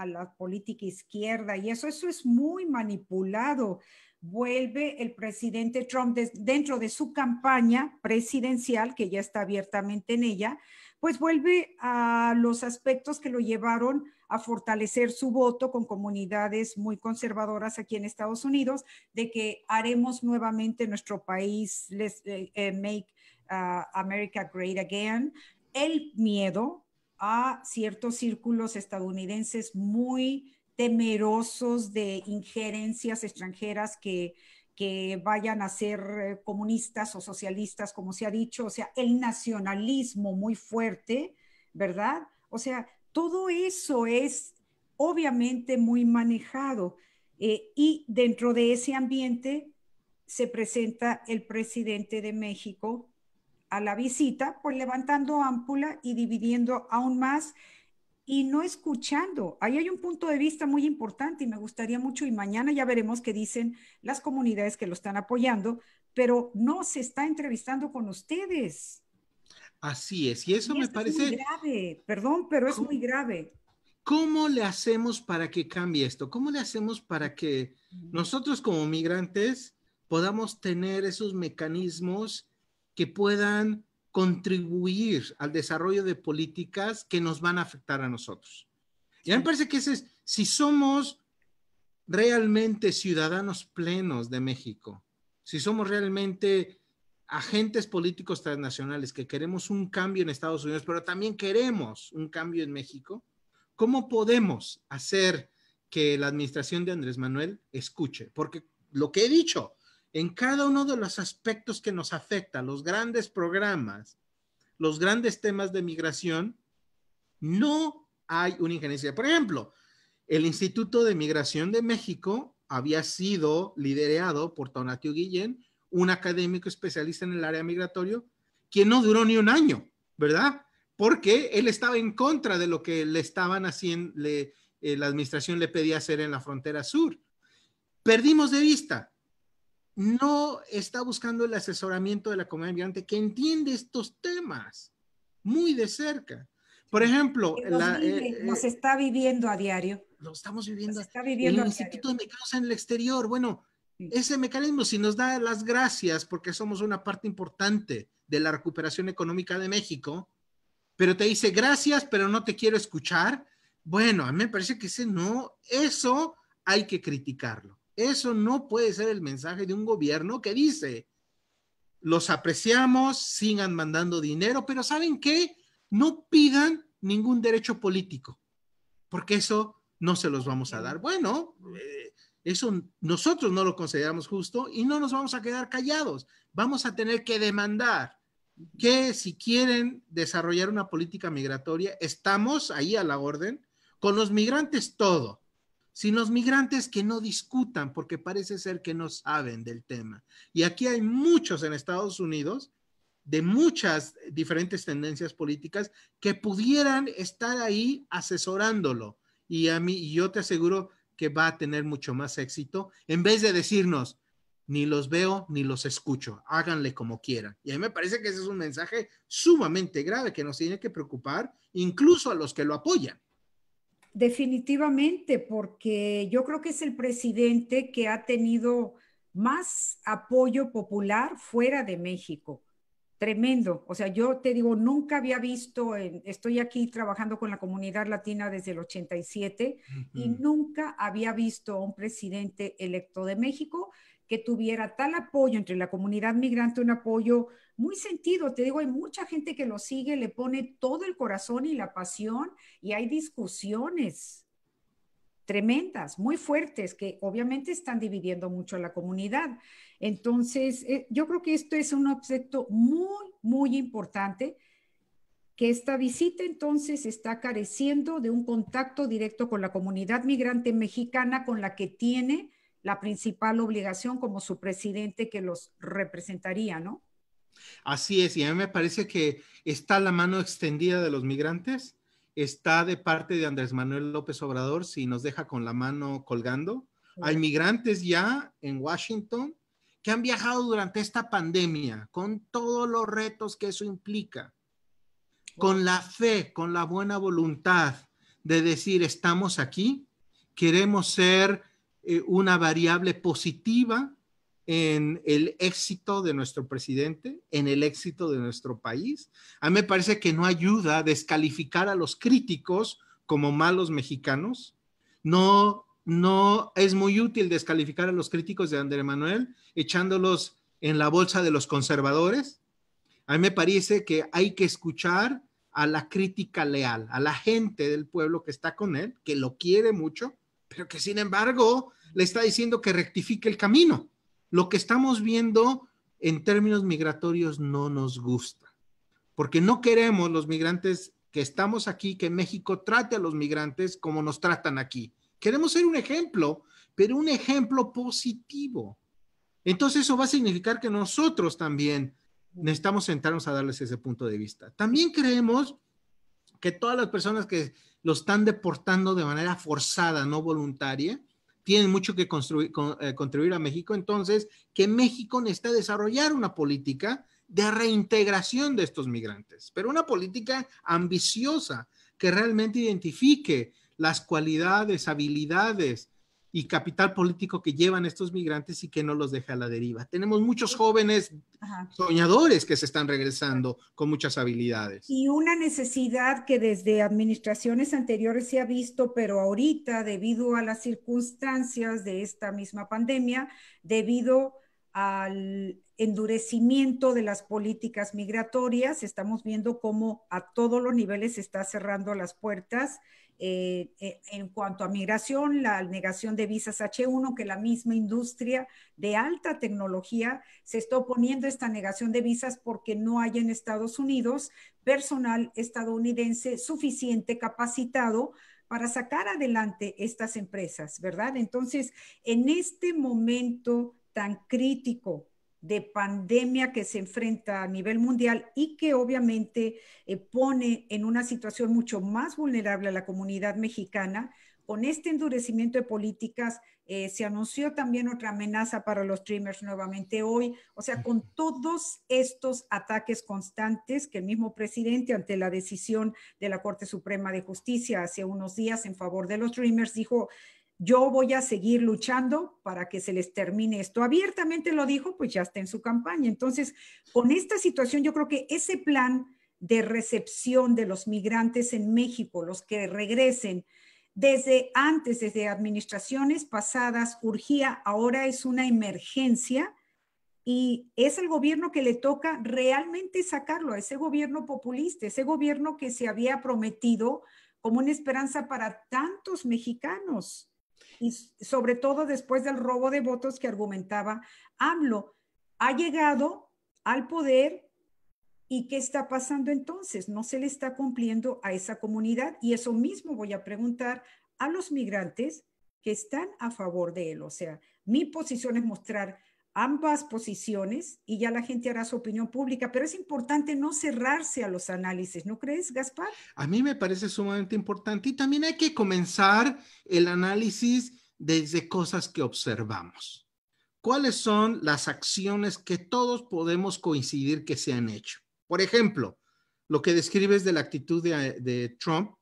la política izquierda y eso, eso es muy manipulado vuelve el presidente Trump dentro de su campaña presidencial, que ya está abiertamente en ella, pues vuelve a los aspectos que lo llevaron a fortalecer su voto con comunidades muy conservadoras aquí en Estados Unidos, de que haremos nuevamente nuestro país, let's eh, eh, make ah, America great again. El miedo a ciertos círculos estadounidenses muy temerosos de injerencias extranjeras que que vayan a ser eh, comunistas o socialistas, como se ha dicho, o sea, el nacionalismo muy fuerte, ¿verdad? O sea, todo eso es obviamente muy manejado eh, y dentro de ese ambiente se presenta el presidente de México a la visita, pues levantando ámpula y dividiendo aún más y no escuchando. Ahí hay un punto de vista muy importante y me gustaría mucho, y mañana ya veremos qué dicen las comunidades que lo están apoyando, pero no se está entrevistando con ustedes. Así es, y eso me parece... Es grave, perdón, pero es muy grave. ¿Cómo le hacemos para que cambie esto? ¿Cómo le hacemos para que nosotros como migrantes podamos tener esos mecanismos que puedan contribuir al desarrollo de políticas que nos van a afectar a nosotros. Y a mí me parece que ese es, si somos realmente ciudadanos plenos de México, si somos realmente agentes políticos transnacionales que queremos un cambio en Estados Unidos, pero también queremos un cambio en México, ¿cómo podemos hacer que la administración de Andrés Manuel escuche? Porque lo que he dicho, en cada uno de los aspectos que nos afectan, los grandes programas, los grandes temas de migración, no hay una injerencia. Por ejemplo, el Instituto de Migración de México había sido liderado por Tonatio Guillén, un académico especialista en el área migratorio, quien no duró ni un año, ¿verdad? Porque él estaba en contra de lo que le estaban haciendo, eh, la administración le pedía hacer en la frontera sur. Perdimos de vista, no está buscando el asesoramiento de la comunidad migrante que entiende estos temas muy de cerca. Por ejemplo, eh, eh, nos, está viviendo a diario. Lo estamos viviendo. está viviendo el Instituto de en el exterior. Bueno, ese mecanismo, si nos da las gracias porque somos una parte importante de la recuperación económica de México, pero te dice gracias, pero no te quiero escuchar. Bueno, a mí me parece que ese no, eso hay que criticarlo. Eso no puede ser el mensaje de un gobierno que dice, los apreciamos, sigan mandando dinero, pero ¿saben qué? No pidan ningún derecho político, porque eso no se los vamos a dar. Bueno, eh, eso nosotros no lo consideramos justo y no nos vamos a quedar callados. Vamos a tener que demandar que si quieren desarrollar una política migratoria, estamos ahí a la orden, con los migrantes todo, sin los migrantes que no discutan, porque parece ser que no saben del tema. Y aquí hay muchos en Estados Unidos de muchas diferentes tendencias políticas que pudieran estar ahí asesorándolo. Y a mí, y yo te aseguro que va a tener mucho más éxito en vez de decirnos, ni los veo ni los escucho, háganle como quieran. Y a mí me parece que ese es un mensaje sumamente grave que nos tiene que preocupar incluso a los que lo apoyan. Definitivamente, porque yo creo que es el presidente que ha tenido más apoyo popular fuera de México. Tremendo. O sea, yo te digo, nunca había visto, en, estoy aquí trabajando con la comunidad latina desde el 87 y nunca había visto a un presidente electo de México que tuviera tal apoyo entre la comunidad migrante, un apoyo muy sentido. Te digo, hay mucha gente que lo sigue, le pone todo el corazón y la pasión y hay discusiones tremendas, muy fuertes, que obviamente están dividiendo mucho a la comunidad. Entonces, eh, yo creo que esto es un objeto muy, muy importante que esta visita entonces está careciendo de un contacto directo con la comunidad migrante mexicana con la que tiene la principal obligación como su presidente que los representaría, ¿no? Así es, y a mí me parece que está la mano extendida de los migrantes, está de parte de Andrés Manuel López Obrador, si nos deja con la mano colgando. Hay migrantes ya en Washington que han viajado durante esta pandemia, con todos los retos que eso implica, con la fe, con la buena voluntad de decir, estamos aquí, queremos ser eh, una variable positiva en el éxito de nuestro presidente, en el éxito de nuestro país. A mí me parece que no ayuda descalificar a los críticos como malos mexicanos. No, no es muy útil descalificar a los críticos de Andrés Manuel echándolos en la bolsa de los conservadores. A mí me parece que hay que escuchar a la crítica leal, a la gente del pueblo que está con él, que lo quiere mucho, pero que sin embargo le está diciendo que rectifique el camino lo que estamos viendo en términos migratorios no nos gusta, porque no queremos los migrantes que estamos aquí, que México trate a los migrantes como nos tratan aquí. Queremos ser un ejemplo, pero un ejemplo positivo. Entonces eso va a significar que nosotros también necesitamos sentarnos a darles ese punto de vista. También creemos que todas las personas que lo están deportando de manera forzada, no voluntaria, tienen mucho que construir, eh, contribuir a México, entonces que México necesita desarrollar una política de reintegración de estos migrantes, pero una política ambiciosa que realmente identifique las cualidades, habilidades, y capital político que llevan estos migrantes y que no los deja a la deriva. Tenemos muchos jóvenes soñadores que se están regresando con muchas habilidades. Y una necesidad que desde administraciones anteriores se ha visto, pero ahorita, debido a las circunstancias de esta misma pandemia, debido al endurecimiento de las políticas migratorias, estamos viendo cómo a todos los niveles se está cerrando las puertas eh, eh, en cuanto a migración, la negación de visas H1, que la misma industria de alta tecnología se está oponiendo a esta negación de visas porque no hay en Estados Unidos personal estadounidense suficiente capacitado para sacar adelante estas empresas, ¿verdad? Entonces, en este momento tan crítico de pandemia que se enfrenta a nivel mundial y que obviamente eh, pone en una situación mucho más vulnerable a la comunidad mexicana. Con este endurecimiento de políticas eh, se anunció también otra amenaza para los streamers nuevamente hoy. O sea, con todos estos ataques constantes que el mismo presidente ante la decisión de la Corte Suprema de Justicia hace unos días en favor de los streamers dijo, yo voy a seguir luchando para que se les termine esto. Abiertamente lo dijo, pues ya está en su campaña. Entonces, con esta situación, yo creo que ese plan de recepción de los migrantes en México, los que regresen desde antes, desde administraciones pasadas, urgía, ahora es una emergencia y es el gobierno que le toca realmente sacarlo, a ese gobierno populista, ese gobierno que se había prometido como una esperanza para tantos mexicanos y sobre todo después del robo de votos que argumentaba AMLO. Ha llegado al poder y ¿qué está pasando entonces? No se le está cumpliendo a esa comunidad y eso mismo voy a preguntar a los migrantes que están a favor de él. O sea, mi posición es mostrar ambas posiciones y ya la gente hará su opinión pública, pero es importante no cerrarse a los análisis, ¿no crees, Gaspar? A mí me parece sumamente importante y también hay que comenzar el análisis desde cosas que observamos. ¿Cuáles son las acciones que todos podemos coincidir que se han hecho? Por ejemplo, lo que describes de la actitud de, Trump,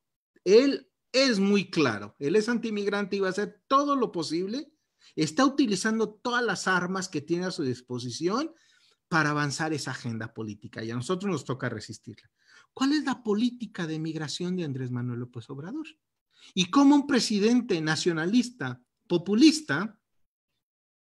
él es muy claro, él es antimigrante y va a hacer todo lo posible Está utilizando todas las armas que tiene a su disposición para avanzar esa agenda política y a nosotros nos toca resistirla. ¿Cuál es la política de migración de Andrés Manuel López Obrador? Y cómo un presidente nacionalista, populista,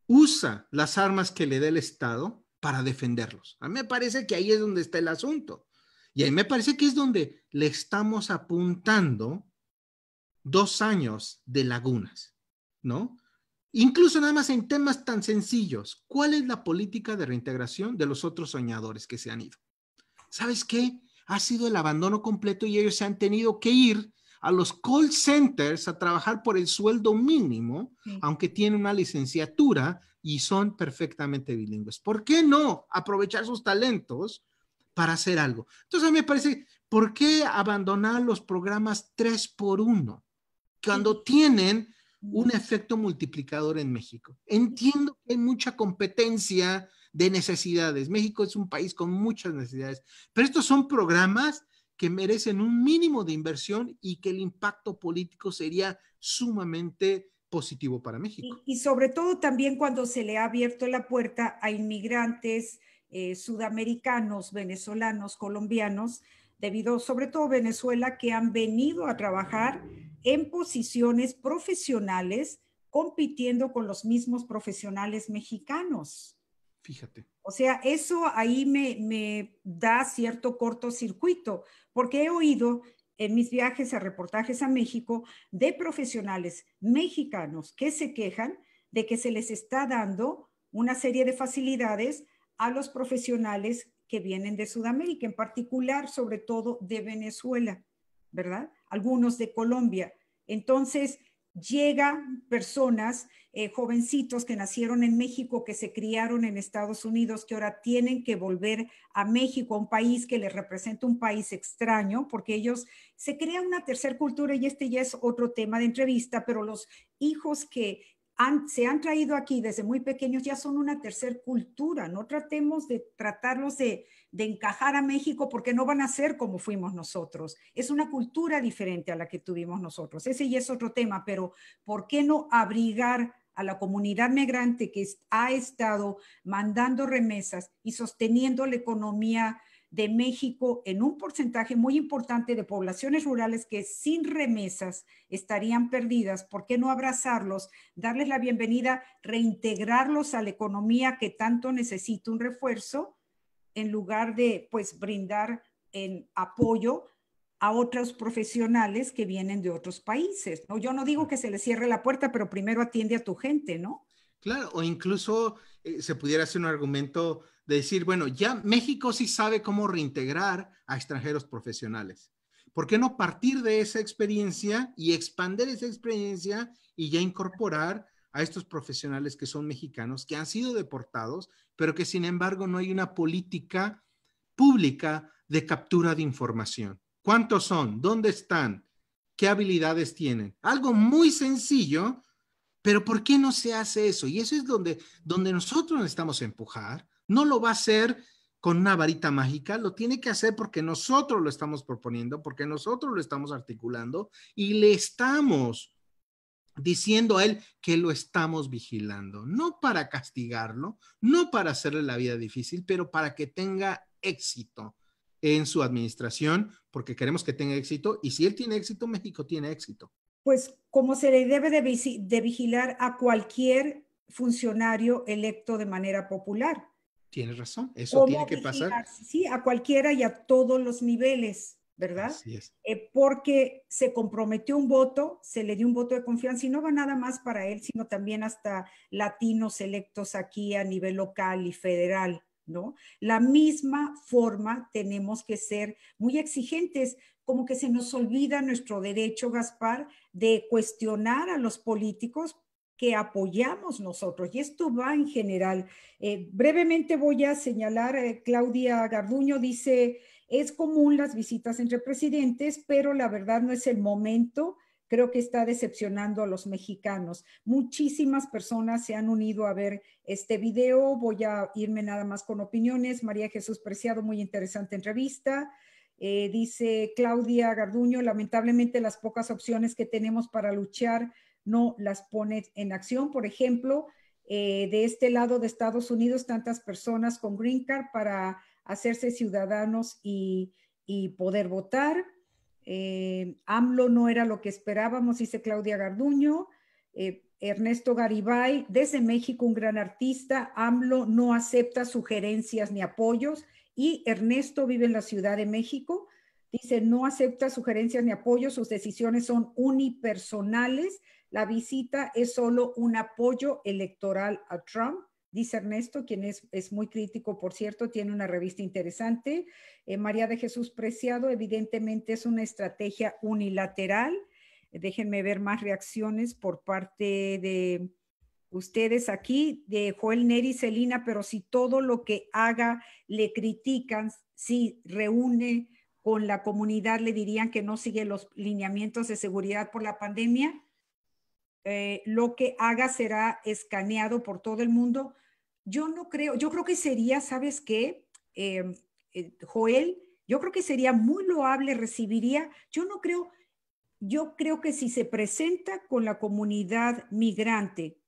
usa las armas que le da el Estado para defenderlos. A mí me parece que ahí es donde está el asunto. Y ahí me parece que es donde le estamos apuntando dos años de lagunas, ¿no? Incluso nada más en temas tan sencillos, ¿cuál es la política de reintegración de los otros soñadores que se han ido? ¿Sabes qué? Ha sido el abandono completo y ellos se han tenido que ir a los call centers a trabajar por el sueldo mínimo, aunque tienen una licenciatura y son perfectamente bilingües. ¿Por qué no aprovechar sus talentos para hacer algo? Entonces a mí me parece, ¿por qué abandonar los programas tres por uno? cuando tienen un efecto multiplicador en México. Entiendo que hay mucha competencia de necesidades. México es un país con muchas necesidades, pero estos son programas que merecen un mínimo de inversión y que el impacto político sería sumamente positivo para México. Y, sobre todo también cuando se le ha abierto la puerta a inmigrantes eh, sudamericanos, venezolanos, colombianos, debido sobre todo a Venezuela, que han venido a trabajar en posiciones profesionales compitiendo con los mismos profesionales mexicanos. Fíjate. O sea, eso ahí me, me da cierto cortocircuito, porque he oído en mis viajes a reportajes a México de profesionales mexicanos que se quejan de que se les está dando una serie de facilidades a los profesionales que vienen de Sudamérica, en particular, sobre todo de Venezuela, ¿verdad? Algunos de Colombia. Entonces, llega personas, eh, jovencitos que nacieron en México, que se criaron en Estados Unidos, que ahora tienen que volver a México, a un país que les representa un país extraño, porque ellos se crean una tercera cultura y este ya es otro tema de entrevista, pero los hijos que, se han traído aquí desde muy pequeños, ya son una tercer cultura. No tratemos de tratarlos de, de, encajar a México porque no van a ser como fuimos nosotros. Es una cultura diferente a la que tuvimos nosotros. Ese ya es otro tema, pero ¿por qué no abrigar a la comunidad migrante que ha estado mandando remesas y sosteniendo la economía de México en un porcentaje muy importante de poblaciones rurales que sin remesas estarían perdidas. ¿Por qué no abrazarlos, darles la bienvenida, reintegrarlos a la economía que tanto necesita un refuerzo en lugar de pues brindar en apoyo a otros profesionales que vienen de otros países. ¿no? Yo no digo que se les cierre la puerta, pero primero atiende a tu gente, ¿no? Claro, o incluso eh, se pudiera hacer un argumento de decir, bueno, ya México sí sabe cómo reintegrar a extranjeros profesionales. ¿Por qué no partir de esa experiencia y expander esa experiencia y ya incorporar a estos profesionales que son mexicanos, que han sido deportados, pero que sin embargo no hay una política pública de captura de información? ¿Cuántos son? ¿Dónde están? ¿Qué habilidades tienen? Algo muy sencillo, pero ¿por qué no se hace eso? Y eso es donde, donde nosotros necesitamos empujar no lo va a hacer con una varita mágica, lo tiene que hacer porque nosotros lo estamos proponiendo, porque nosotros lo estamos articulando y le estamos diciendo a él que lo estamos vigilando, no para castigarlo, no para hacerle la vida difícil, pero para que tenga éxito en su administración, porque queremos que tenga éxito y si él tiene éxito, México tiene éxito. Pues como se le debe de, de vigilar a cualquier funcionario electo de manera popular, Tienes razón, eso tiene que pasar. Sí, a cualquiera y a todos los niveles, ¿verdad? Así es. Eh, porque se comprometió un voto, se le dio un voto de confianza y no va nada más para él, sino también hasta latinos electos aquí a nivel local y federal. ¿No? La misma forma tenemos que ser muy exigentes, como que se nos olvida nuestro derecho, Gaspar, de cuestionar a los políticos que apoyamos nosotros. Y esto va en general. Eh, brevemente voy a señalar, eh, Claudia Garduño dice, es común las visitas entre presidentes, pero la verdad no es el momento. Creo que está decepcionando a los mexicanos. Muchísimas personas se han unido a ver este video. Voy a irme nada más con opiniones. María Jesús Preciado, muy interesante entrevista. Eh, dice Claudia Garduño, lamentablemente las pocas opciones que tenemos para luchar no las pone en acción. Por ejemplo, eh, de este lado de Estados Unidos, tantas personas con Green Card para hacerse ciudadanos y, poder votar. Eh, AMLO no era lo que esperábamos, dice Claudia Garduño. Eh, Ernesto Garibay, desde México, un gran artista. AMLO no acepta sugerencias ni apoyos. Y Ernesto vive en la Ciudad de México. Dice, no acepta sugerencias ni apoyos, sus decisiones son unipersonales, la visita es solo un apoyo electoral a Trump, dice Ernesto, quien es, muy crítico, por cierto, tiene una revista interesante. Eh, María de Jesús Preciado, evidentemente es una estrategia unilateral. Déjenme ver más reacciones por parte de ustedes aquí, de Joel Neri Celina, pero si todo lo que haga le critican, si reúne con la comunidad, le dirían que no sigue los lineamientos de seguridad por la pandemia. Eh, lo que haga será escaneado por todo el mundo. Yo no creo, yo creo que sería, ¿sabes qué? Em, eh, Joel, yo creo que sería muy loable, recibiría, yo no creo, yo creo que si se presenta con la comunidad migrante,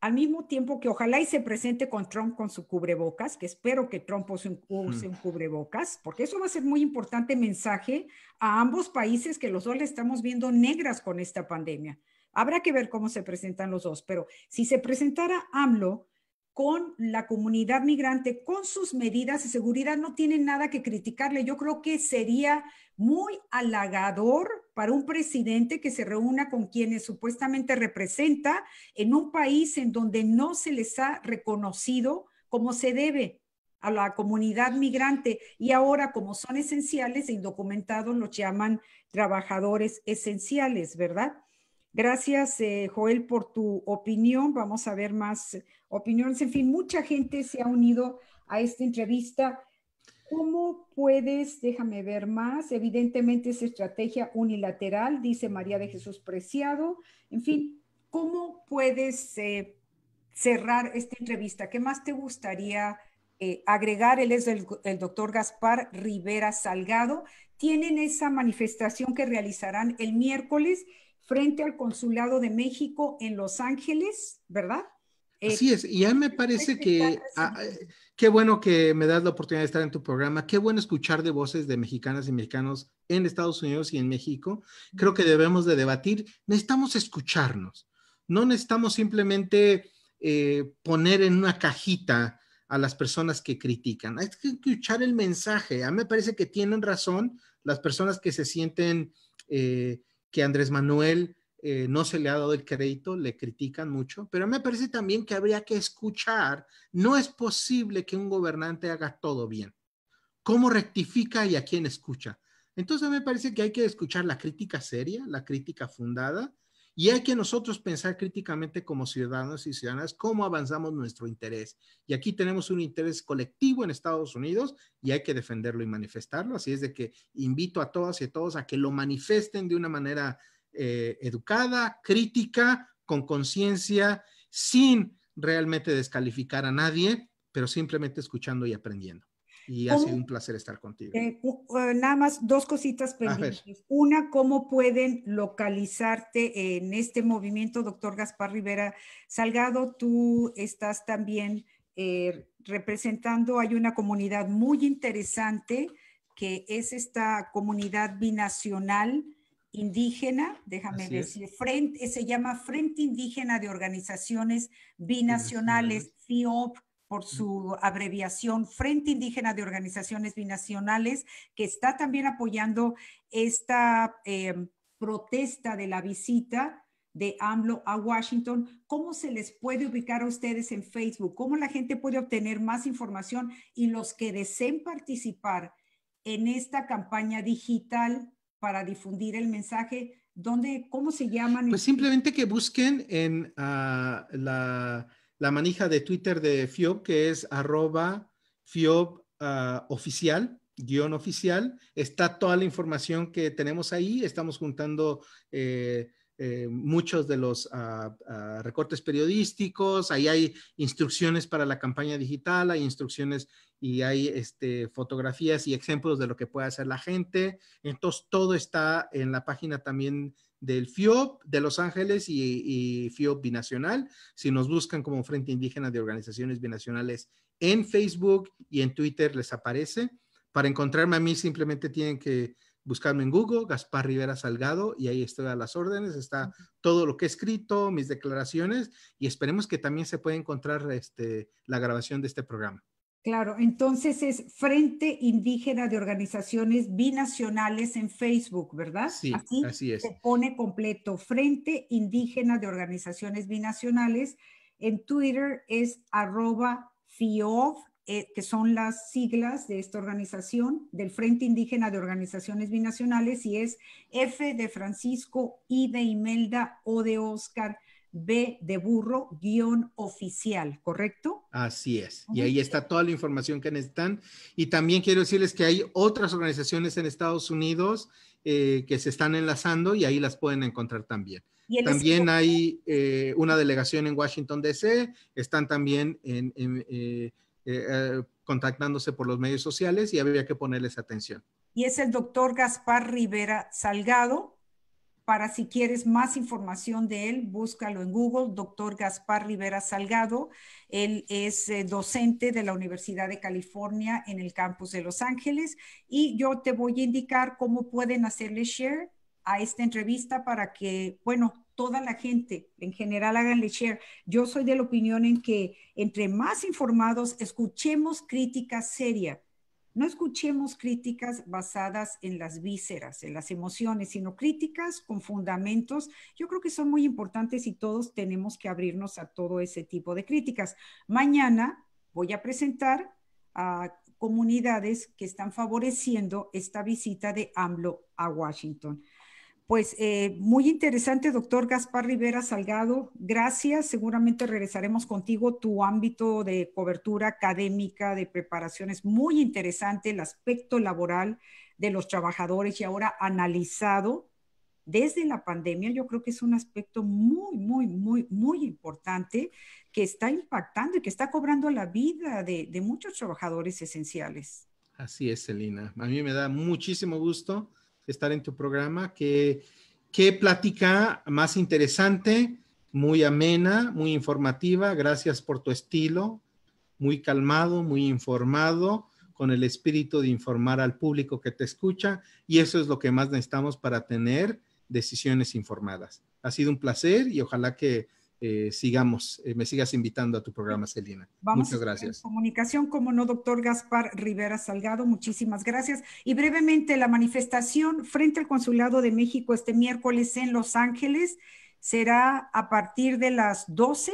al mismo tiempo que ojalá y se presente con Trump con su cubrebocas, que espero que Trump use hmm. use un cubrebocas, porque eso va a ser muy importante mensaje a ambos países que los dos le estamos viendo negras con esta pandemia. Habrá que ver cómo se presentan los dos, pero si se presentara AMLO con la comunidad migrante, con sus medidas de seguridad, no tiene nada que criticarle. Yo creo que sería muy halagador para un presidente que se reúna con quienes supuestamente representa en un país en donde no se les ha reconocido como se debe a la comunidad migrante y ahora como son esenciales, e indocumentados los llaman trabajadores esenciales, ¿verdad? Gracias, eh, Joel, por tu opinión. Vamos a ver más opiniones. En fin, mucha gente se ha unido a esta entrevista. ¿Cómo puedes, déjame ver más, evidentemente es estrategia unilateral, dice María de Jesús Preciado. En fin, ¿cómo puedes eh, cerrar esta entrevista? ¿Qué más te gustaría eh, agregar? Él es el, el doctor Gaspar Rivera Salgado. Tienen esa manifestación que realizarán el miércoles frente al Consulado de México en Los Ángeles, ¿verdad? Eh, Así es, y a mí me parece que ah, eh, qué bueno que me das la oportunidad de estar en tu programa, qué bueno escuchar de voces de mexicanas y mexicanos en Estados Unidos y en México. Creo que debemos de debatir, necesitamos escucharnos, no necesitamos simplemente eh, poner en una cajita a las personas que critican, hay que escuchar el mensaje. A mí me parece que tienen razón las personas que se sienten... Eh, que Andrés Manuel eh, no se le ha dado el crédito, le critican mucho, pero me parece también que habría que escuchar, no es posible que un gobernante haga todo bien. ¿Cómo rectifica y a quién escucha? Entonces me parece que hay que escuchar la crítica seria, la crítica fundada, y hay que nosotros pensar críticamente como ciudadanos y ciudadanas cómo avanzamos nuestro interés. Y aquí tenemos un interés colectivo en Estados Unidos y hay que defenderlo y manifestarlo. Así es de que invito a todas y a todos a que lo manifiesten de una manera eh, educada, crítica, con conciencia, sin realmente descalificar a nadie, pero simplemente escuchando y aprendiendo y ha sido un placer estar contigo. Eh, eh, nada más dos cositas pendientes. Una, ¿cómo pueden localizarte en este movimiento, doctor Gaspar Rivera Salgado? Tú estás también eh, representando, hay una comunidad muy interesante que es esta comunidad binacional indígena, déjame decir, frente, se llama Frente Indígena de Organizaciones Binacionales, FIOP por su abreviación, Frente Indígena de Organizaciones Binacionales, que está también apoyando esta em, protesta de la visita de AMLO a Washington. ¿Cómo se les puede ubicar a ustedes en Facebook? ¿Cómo la gente puede obtener más información y los que deseen participar en esta campaña digital para difundir el mensaje? ¿Dónde, ¿Cómo se llaman? Pues simplemente que busquen en ah, la la manija de Twitter de FIOP, que es arroba FIOB ah, oficial, guión oficial. Está toda la información que tenemos ahí. Estamos juntando eh, eh, muchos de los ah, ah, recortes periodísticos. Ahí hay instrucciones para la campaña digital, hay instrucciones y hay este, fotografías y ejemplos de lo que puede hacer la gente. Entonces, todo está en la página también del FIOP de Los Ángeles y, FIOP Binacional. Si nos buscan como Frente Indígena de Organizaciones Binacionales en Facebook y en Twitter les aparece. Para encontrarme a mí simplemente tienen que buscarme en Google, Gaspar Rivera Salgado, y ahí estoy a las órdenes. Está todo lo que he escrito, mis declaraciones, y esperemos que también se pueda encontrar este, la grabación de este programa. Claro, entonces es Frente Indígena de Organizaciones Binacionales en Facebook, ¿verdad? Sí, así, es. Se pone completo, Frente Indígena de Organizaciones Binacionales. En Twitter es arroba FIOV, eh, que son las siglas de esta organización, del Frente Indígena de Organizaciones Binacionales, y es F de Francisco, I de Imelda, O de Oscar, B de burro guión oficial, ¿correcto? Así es. Y ahí está toda la información que necesitan. Y también quiero decirles que hay otras organizaciones en Estados Unidos eh, que se están enlazando y ahí las pueden encontrar también. También hay eh, una delegación en Washington, D.C. Están también en, eh, contactándose por los medios sociales y había que ponerles atención. Y es el doctor Gaspar Rivera Salgado, para si quieres más información de él, búscalo en Google, doctor Gaspar Rivera Salgado. Él es eh, docente de la Universidad de California en el campus de Los Ángeles y yo te voy a indicar cómo pueden hacerle share a esta entrevista para que, bueno, toda la gente en general haganle share. Yo soy de la opinión en que entre más informados escuchemos críticas serias. No escuchemos críticas basadas en las vísceras, en las emociones, sino críticas con fundamentos. Yo creo que son muy importantes y todos tenemos que abrirnos a todo ese tipo de críticas. Mañana voy a presentar a comunidades que están favoreciendo esta visita de AMLO a Washington. Pues eh, muy interesante, doctor Gaspar Rivera Salgado. Gracias. Seguramente regresaremos contigo. Tu ámbito de cobertura académica, de preparación es muy interesante, el aspecto laboral de los trabajadores y ahora analizado desde la pandemia, yo creo que es un aspecto muy, muy, muy, muy importante que está impactando y que está cobrando la vida de, muchos trabajadores esenciales. Así es, Celina. A mí me da muchísimo gusto estar en tu programa. Qué, qué plática más interesante, muy amena, muy informativa. Gracias por tu estilo, muy calmado, muy informado con el espíritu de informar al público que te escucha y eso es lo que más necesitamos para tener decisiones informadas. Ha sido un placer y ojalá que eh, sigamos, eh, me sigas invitando a tu programa, Celina. Muchas gracias. comunicación, como no, doctor Gaspar Rivera Salgado, muchísimas gracias. Y brevemente, la manifestación frente al Consulado de México este miércoles en Los Ángeles será a partir de las 12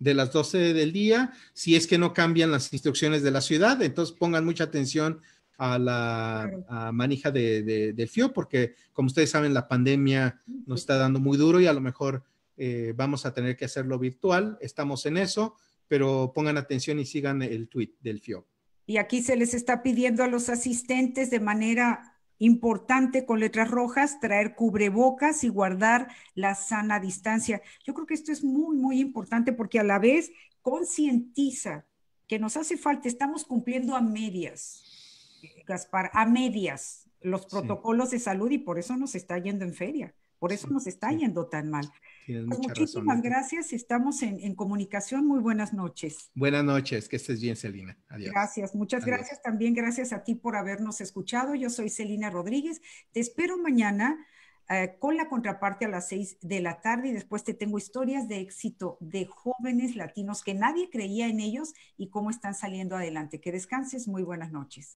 de las 12 del día, si es que no cambian las instrucciones de la ciudad, entonces pongan mucha atención a la manija del FIO, porque como ustedes saben, la pandemia nos está dando muy duro y a lo mejor eh, vamos a tener que hacerlo virtual, estamos en eso, pero pongan atención y sigan el tweet del FIO. Y aquí se les está pidiendo a los asistentes de manera importante con letras rojas traer cubrebocas y guardar la sana distancia. Yo creo que esto es muy, muy importante porque a la vez concientiza que nos hace falta, estamos cumpliendo a medias, Gaspar, a medias los protocolos de salud y por eso nos está yendo en feria. Por eso nos está yendo tan mal. Pues, muchísimas gracias. Estamos en, comunicación. Muy buenas noches. Buenas noches. Que estés bien, Celina. Adiós. Gracias. Muchas gracias. También gracias a ti por habernos escuchado. Yo soy Celina Rodríguez. Te espero mañana. Eh, con la contraparte a las seis de la tarde y después te tengo historias de éxito de jóvenes latinos que nadie creía en ellos y cómo están saliendo adelante. Que descanses, muy buenas noches.